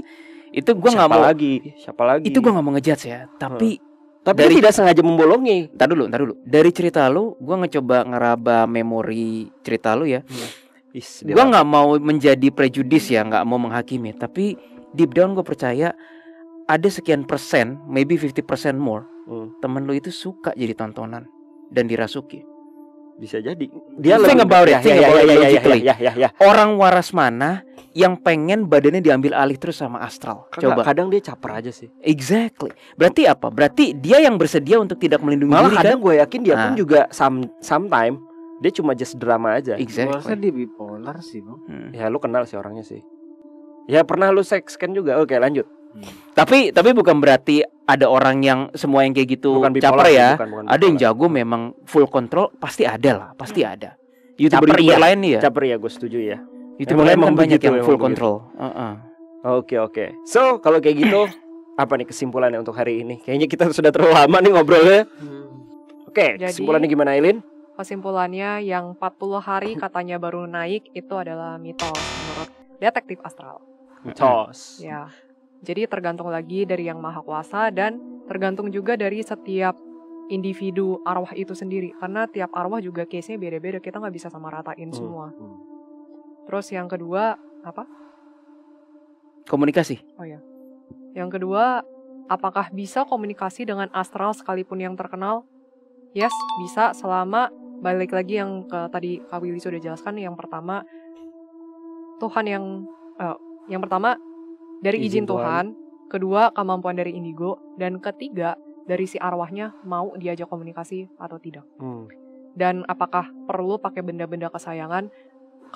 Speaker 3: itu gue nggak mau
Speaker 1: lagi. Siapa lagi? Itu gue nggak mau ngejudge ya. Tapi hmm. Tapi dari, tidak sengaja membolongi. Ntar dulu, ntar dulu. Dari cerita lu, gue ngecoba ngeraba memori cerita lu ya. Hmm gue nggak mau menjadi prejudis ya nggak mau menghakimi tapi deep down gue percaya ada sekian persen maybe 50 persen more hmm. temen lu itu suka jadi tontonan dan dirasuki
Speaker 3: bisa jadi dia think about it think about
Speaker 1: ya orang waras mana yang pengen badannya diambil alih terus sama astral kan coba kadang dia caper aja sih exactly berarti apa berarti dia yang bersedia untuk tidak melindungi malah diri, kan? kadang
Speaker 3: kan? gue yakin dia nah. pun ah. juga some, sometime dia cuma just drama aja. Exactly. rasa dia
Speaker 4: bipolar sih, Bang?
Speaker 3: Hmm. Ya lu kenal sih orangnya sih.
Speaker 1: Ya pernah lu seks kan juga. Oke, lanjut. Hmm. Tapi tapi bukan berarti ada orang yang semua yang kayak gitu bukan bipolar, caper ya. Bukan, bukan ada yang jago memang full control pasti ada lah, pasti hmm. ada.
Speaker 3: YouTuber, caper ya. lain ya. Caper ya, gue setuju ya. YouTuber lain memang banyak yang full control. Oke, uh -uh. oke. Okay, okay. So, kalau kayak gitu apa nih kesimpulannya untuk hari ini? Kayaknya kita sudah terlalu lama nih ngobrolnya. Hmm.
Speaker 2: Oke, okay, kesimpulannya gimana Ilin? Kesimpulannya yang 40 hari katanya baru naik itu adalah mitos menurut detektif astral.
Speaker 3: Mitos. Ya.
Speaker 2: Jadi tergantung lagi dari yang maha kuasa dan tergantung juga dari setiap individu arwah itu sendiri karena tiap arwah juga case-nya beda-beda kita nggak bisa sama ratain hmm, semua. Hmm. Terus yang kedua apa? Komunikasi. Oh ya. Yang kedua, apakah bisa komunikasi dengan astral sekalipun yang terkenal? Yes, bisa selama balik lagi yang ke tadi Kak Willy sudah jelaskan yang pertama Tuhan yang uh, yang pertama dari izin, izin Tuhan, Tuhan, kedua kemampuan dari indigo dan ketiga dari si arwahnya mau diajak komunikasi atau tidak. Hmm. Dan apakah perlu pakai benda-benda kesayangan?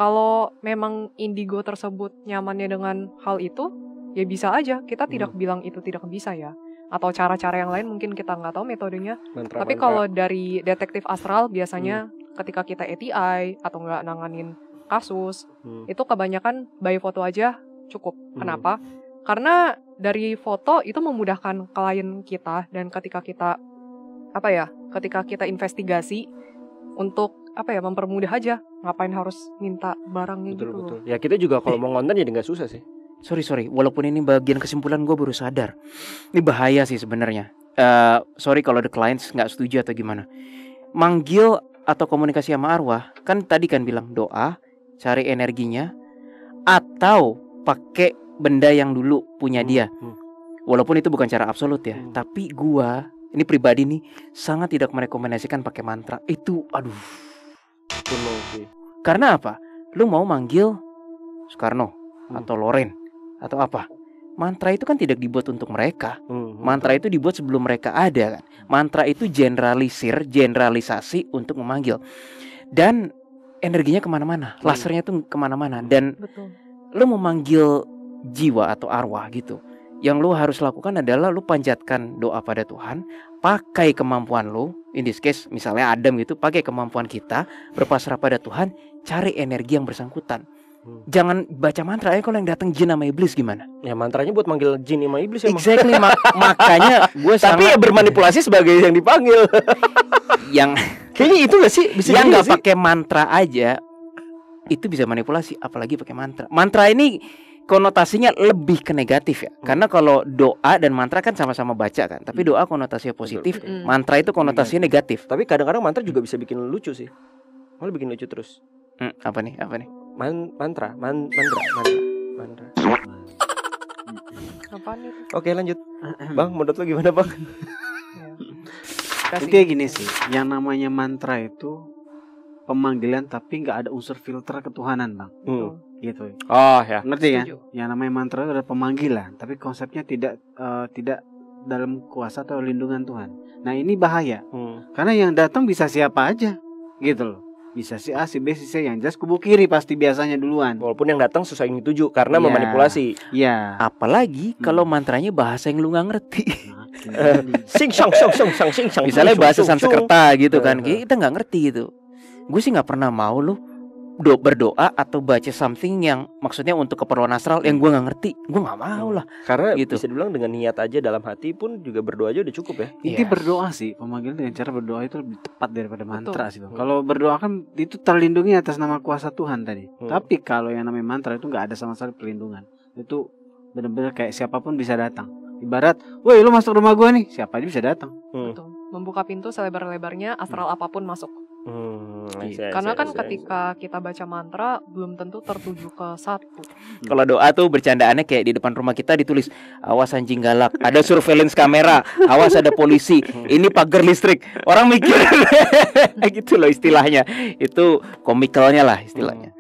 Speaker 2: Kalau memang indigo tersebut nyamannya dengan hal itu, ya bisa aja. Kita hmm. bilang itu tidak bisa ya atau cara-cara yang lain mungkin kita nggak tahu metodenya.
Speaker 5: Mantra, Tapi kalau
Speaker 2: dari detektif astral biasanya hmm. ketika kita eti atau nggak nanganin kasus hmm. itu kebanyakan by foto aja cukup. Hmm. Kenapa? Karena dari foto itu memudahkan klien kita dan ketika kita apa ya? Ketika kita investigasi untuk apa ya mempermudah aja ngapain harus minta barangnya betul, gitu. Betul.
Speaker 1: Ya kita juga kalau mau ngonten jadi nggak susah sih sorry sorry walaupun ini bagian kesimpulan gue baru sadar ini bahaya sih sebenarnya uh, sorry kalau the clients nggak setuju atau gimana manggil atau komunikasi sama arwah kan tadi kan bilang doa cari energinya atau pakai benda yang dulu punya dia hmm, hmm. walaupun itu bukan cara absolut ya hmm. tapi gue, ini pribadi nih sangat tidak merekomendasikan pakai mantra itu aduh karena apa lu mau manggil Soekarno atau Loren atau apa mantra itu kan tidak dibuat untuk mereka. Mhm. Mantra itu dibuat sebelum mereka ada kan. Mantra itu generalisir, generalisasi untuk memanggil. Dan energinya kemana-mana, iya. lasernya tuh kemana-mana. Mhm. Dan lo memanggil jiwa atau arwah gitu. Yang lo harus lakukan adalah lo panjatkan doa pada Tuhan, pakai kemampuan lo. In this case, misalnya Adam gitu, pakai kemampuan kita berpasrah pada Tuhan, cari energi yang bersangkutan Hmm. Jangan baca mantra ya kalau yang datang jin sama iblis gimana? Ya mantranya buat manggil jin sama iblis ya. Exactly ma makanya gue sangat... Tapi ya bermanipulasi sebagai yang dipanggil. yang kayaknya itu gak sih bisa yang nggak pakai mantra aja itu bisa manipulasi apalagi pakai mantra. Mantra ini konotasinya lebih ke negatif ya. Hmm. Karena kalau doa dan mantra kan sama-sama baca kan, tapi hmm. doa konotasinya positif, hmm. mantra itu konotasinya negatif. Tapi kadang-kadang mantra juga bisa bikin lucu sih. Malah bikin lucu terus. Hmm, apa nih? Apa nih?
Speaker 3: man, mantra, man, mantra mantra mantra Apaan itu? Oke lanjut, bang. Menurut lo gimana bang? Iya.
Speaker 4: Kasih. Intinya gini sih, yang namanya mantra itu pemanggilan tapi nggak ada unsur filter ketuhanan bang. Hmm. Gitu. Oh ya. Ngerti kan? Ya? Yang namanya mantra itu adalah pemanggilan, tapi konsepnya tidak uh, tidak dalam kuasa atau lindungan Tuhan. Nah ini bahaya, hmm. karena yang datang bisa siapa aja, gitu loh bisa si A, si B, si C yang jelas kubu kiri pasti biasanya duluan. Walaupun yang datang susah yang dituju
Speaker 1: karena yeah. memanipulasi. Iya. Apalagi
Speaker 4: hmm. kalau mantranya
Speaker 1: bahasa yang lu nggak ngerti.
Speaker 3: Nah, sing sang sang sang sang sing sang. Misalnya bahasa Sanskerta
Speaker 1: gitu kan, nah. kita nggak ngerti gitu. Gue sih nggak pernah mau loh do berdoa atau baca something yang maksudnya untuk keperluan astral yang gue nggak ngerti gue nggak mau hmm. lah karena gitu. bisa
Speaker 3: dibilang
Speaker 4: dengan niat aja dalam hati pun juga berdoa aja udah cukup ya
Speaker 1: inti yes.
Speaker 3: Iya. berdoa
Speaker 4: sih pemanggilan dengan cara berdoa itu lebih tepat daripada mantra Betul. sih hmm. kalau berdoa kan itu terlindungi atas nama kuasa Tuhan tadi hmm. tapi kalau yang namanya mantra itu nggak ada sama sekali perlindungan itu benar-benar kayak siapapun bisa datang ibarat woi lu masuk rumah gue nih siapa aja bisa datang hmm. Betul.
Speaker 2: membuka pintu selebar-lebarnya astral hmm. apapun masuk
Speaker 1: Hmm, iya. Karena kan ketika
Speaker 2: kita baca mantra belum tentu tertuju ke satu. Hmm.
Speaker 1: Kalau doa tuh bercandaannya kayak di depan rumah kita ditulis awas anjing galak, ada surveillance kamera, awas ada polisi, ini pagar listrik. Orang mikir gitu loh istilahnya. Itu komikalnya lah istilahnya. Hmm.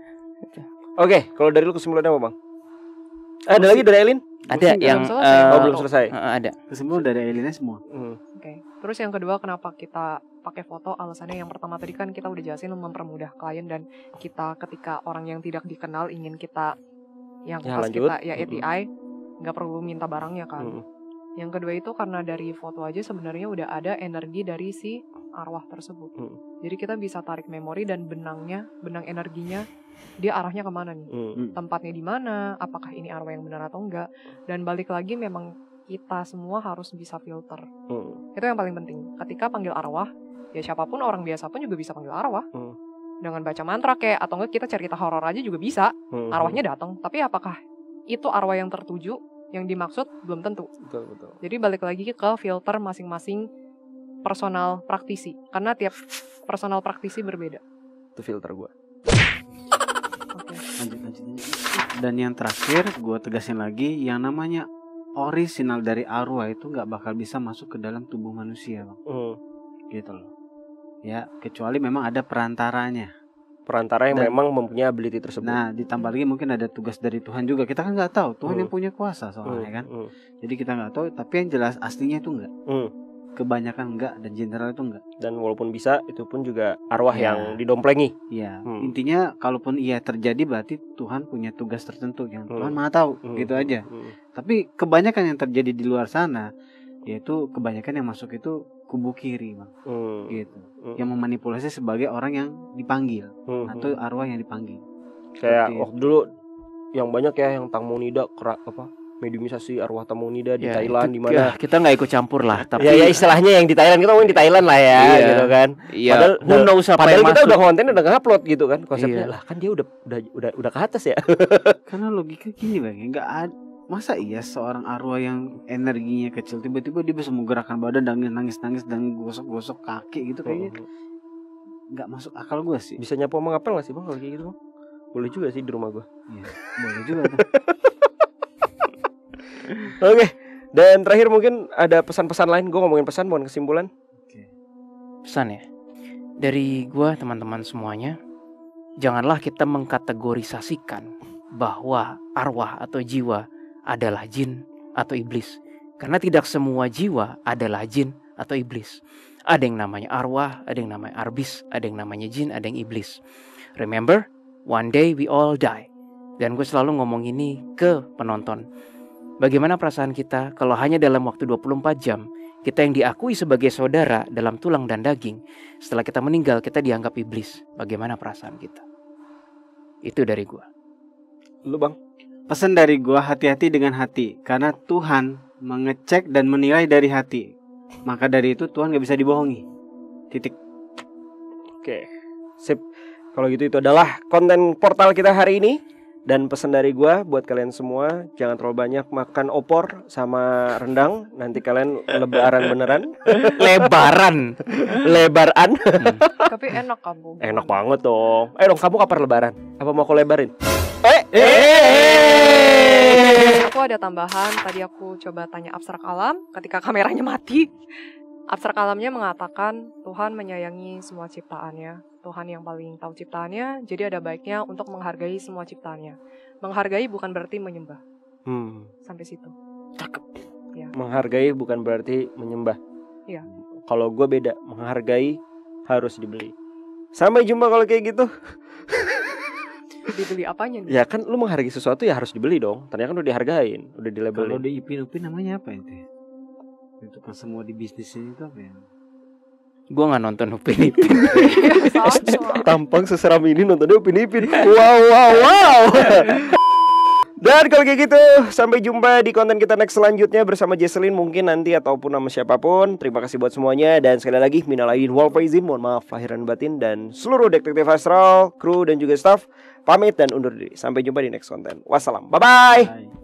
Speaker 3: Oke, okay, kalau dari lu kesimpulannya apa, Bang? Eh, ada lagi dari Elin?
Speaker 1: Ada Mungkin yang belum selesai. Uh, oh,
Speaker 3: belum
Speaker 4: selesai. Uh, ada. Kesimpulan dari Elinnya semua. Hmm. Oke.
Speaker 2: Okay. Terus yang kedua kenapa kita pakai foto alasannya yang pertama tadi kan kita udah jelasin mempermudah klien dan kita ketika orang yang tidak dikenal ingin kita
Speaker 5: yang ya, pas kita ya API
Speaker 2: nggak mm-hmm. perlu minta barangnya kan. Mm-hmm. Yang kedua itu karena dari foto aja sebenarnya udah ada energi dari si arwah tersebut. Mm-hmm. Jadi kita bisa tarik memori dan benangnya, benang energinya dia arahnya kemana nih, mm-hmm. tempatnya di mana, apakah ini arwah yang benar atau enggak. Dan balik lagi memang kita semua harus bisa filter. hmm Itu yang paling penting. Ketika panggil arwah ya siapapun orang biasa pun juga bisa panggil arwah hmm. dengan baca mantra kayak atau enggak kita cerita horor aja juga bisa hmm. arwahnya datang tapi apakah itu arwah yang tertuju yang dimaksud belum tentu betul, betul. jadi balik lagi ke filter masing-masing personal praktisi karena tiap personal praktisi berbeda
Speaker 4: itu filter gue Oke. lanjut, lanjut, lanjut. dan yang terakhir gue tegasin lagi yang namanya orisinal dari arwah itu nggak bakal bisa masuk ke dalam tubuh manusia bang. Uh. gitu loh ya kecuali memang ada perantaranya perantara yang Dan, memang mempunyai ability tersebut. Nah, ditambah lagi mungkin ada tugas dari Tuhan juga. Kita kan nggak tahu Tuhan hmm. yang punya kuasa soalnya hmm. kan. Hmm. Jadi kita nggak tahu. Tapi yang jelas aslinya itu enggak Hmm. Kebanyakan enggak dan general itu enggak Dan walaupun bisa, itu pun juga arwah ya. yang didomplengi. Iya. Hmm. Intinya, kalaupun ia terjadi, berarti Tuhan punya tugas tertentu yang hmm. Tuhan nggak tahu, hmm. gitu aja. Hmm. Tapi kebanyakan yang terjadi di luar sana, yaitu kebanyakan yang masuk itu kubu kiri bang hmm. gitu hmm. yang memanipulasi sebagai orang yang dipanggil hmm. atau arwah yang dipanggil kayak waktu dulu yang banyak ya yang tamu nida kerak apa mediumisasi arwah tamu nida
Speaker 3: di ya, Thailand di mana ya,
Speaker 1: kita nggak ikut campur lah tapi ya, ya istilahnya yang di Thailand kita mungkin di Thailand lah ya iya, gitu
Speaker 3: kan
Speaker 4: iya, padahal who knows apa padahal kita masuk. udah konten udah nggak upload gitu kan konsepnya iya. lah kan dia udah udah udah udah ke atas ya karena logika gini bang ya, nggak ada masa iya seorang arwah yang energinya kecil tiba-tiba dia bisa menggerakkan badan dan nangis-nangis dan gosok-gosok kaki gitu kayaknya oh. nggak oh. masuk akal gue sih bisa nyapu sama ngapel nggak sih bang kalau kayak gitu bang boleh juga
Speaker 3: sih di rumah gue ya, boleh juga oke okay.
Speaker 1: dan terakhir mungkin ada pesan-pesan lain gue ngomongin pesan bukan kesimpulan okay. pesan ya dari gue teman-teman semuanya janganlah kita mengkategorisasikan bahwa arwah atau jiwa adalah jin atau iblis. Karena tidak semua jiwa adalah jin atau iblis. Ada yang namanya arwah, ada yang namanya arbis, ada yang namanya jin, ada yang iblis. Remember, one day we all die. Dan gue selalu ngomong ini ke penonton. Bagaimana perasaan kita kalau hanya dalam waktu 24 jam kita yang diakui sebagai saudara dalam tulang dan daging, setelah kita meninggal kita dianggap iblis. Bagaimana perasaan kita? Itu dari gue
Speaker 4: Lu bang? Pesan dari gua hati-hati dengan hati karena Tuhan mengecek dan menilai dari hati. Maka dari itu Tuhan gak bisa dibohongi. Titik. Oke. Sip. Kalau gitu itu adalah konten portal kita hari
Speaker 3: ini dan pesan dari gua buat kalian semua jangan terlalu banyak makan opor sama rendang nanti kalian lebaran beneran. lebaran. Lebaran. Tapi
Speaker 2: enak kamu.
Speaker 3: Enak banget dong. Eh dong kamu kapan lebaran? Apa mau aku lebarin? Eh, eh, eh,
Speaker 2: eh aku ada tambahan. Tadi aku coba tanya abstrak alam ketika kameranya mati. Abstrak alamnya mengatakan Tuhan menyayangi semua ciptaannya. Tuhan yang paling tahu ciptaannya, jadi ada baiknya untuk menghargai semua ciptaannya. Menghargai bukan berarti menyembah. Hmm. Sampai situ. Cakep.
Speaker 3: Ya. Menghargai bukan berarti menyembah. Iya. Kalau gue beda, menghargai harus dibeli. Sampai jumpa kalau kayak gitu.
Speaker 2: dibeli apanya nih? Ya
Speaker 3: kan lu menghargai sesuatu ya harus dibeli dong. Ternyata kan udah dihargain, udah di label. Kalau di ipin upin namanya
Speaker 4: apa ente? Itu kan semua di bisnis ini tuh apa ya?
Speaker 1: Gue gak nonton Upin Ipin Tampang seseram ini nontonnya Upin Ipin Wow wow
Speaker 3: wow dan kalau kayak gitu, sampai jumpa di konten kita next selanjutnya bersama Jesselyn mungkin nanti ataupun sama siapapun. Terima kasih buat semuanya dan sekali lagi minal aidin wal faizin, mohon maaf lahir dan batin dan seluruh detektif astral, kru dan juga staff pamit dan undur diri. Sampai jumpa di next konten. Wassalam. Bye-bye. bye.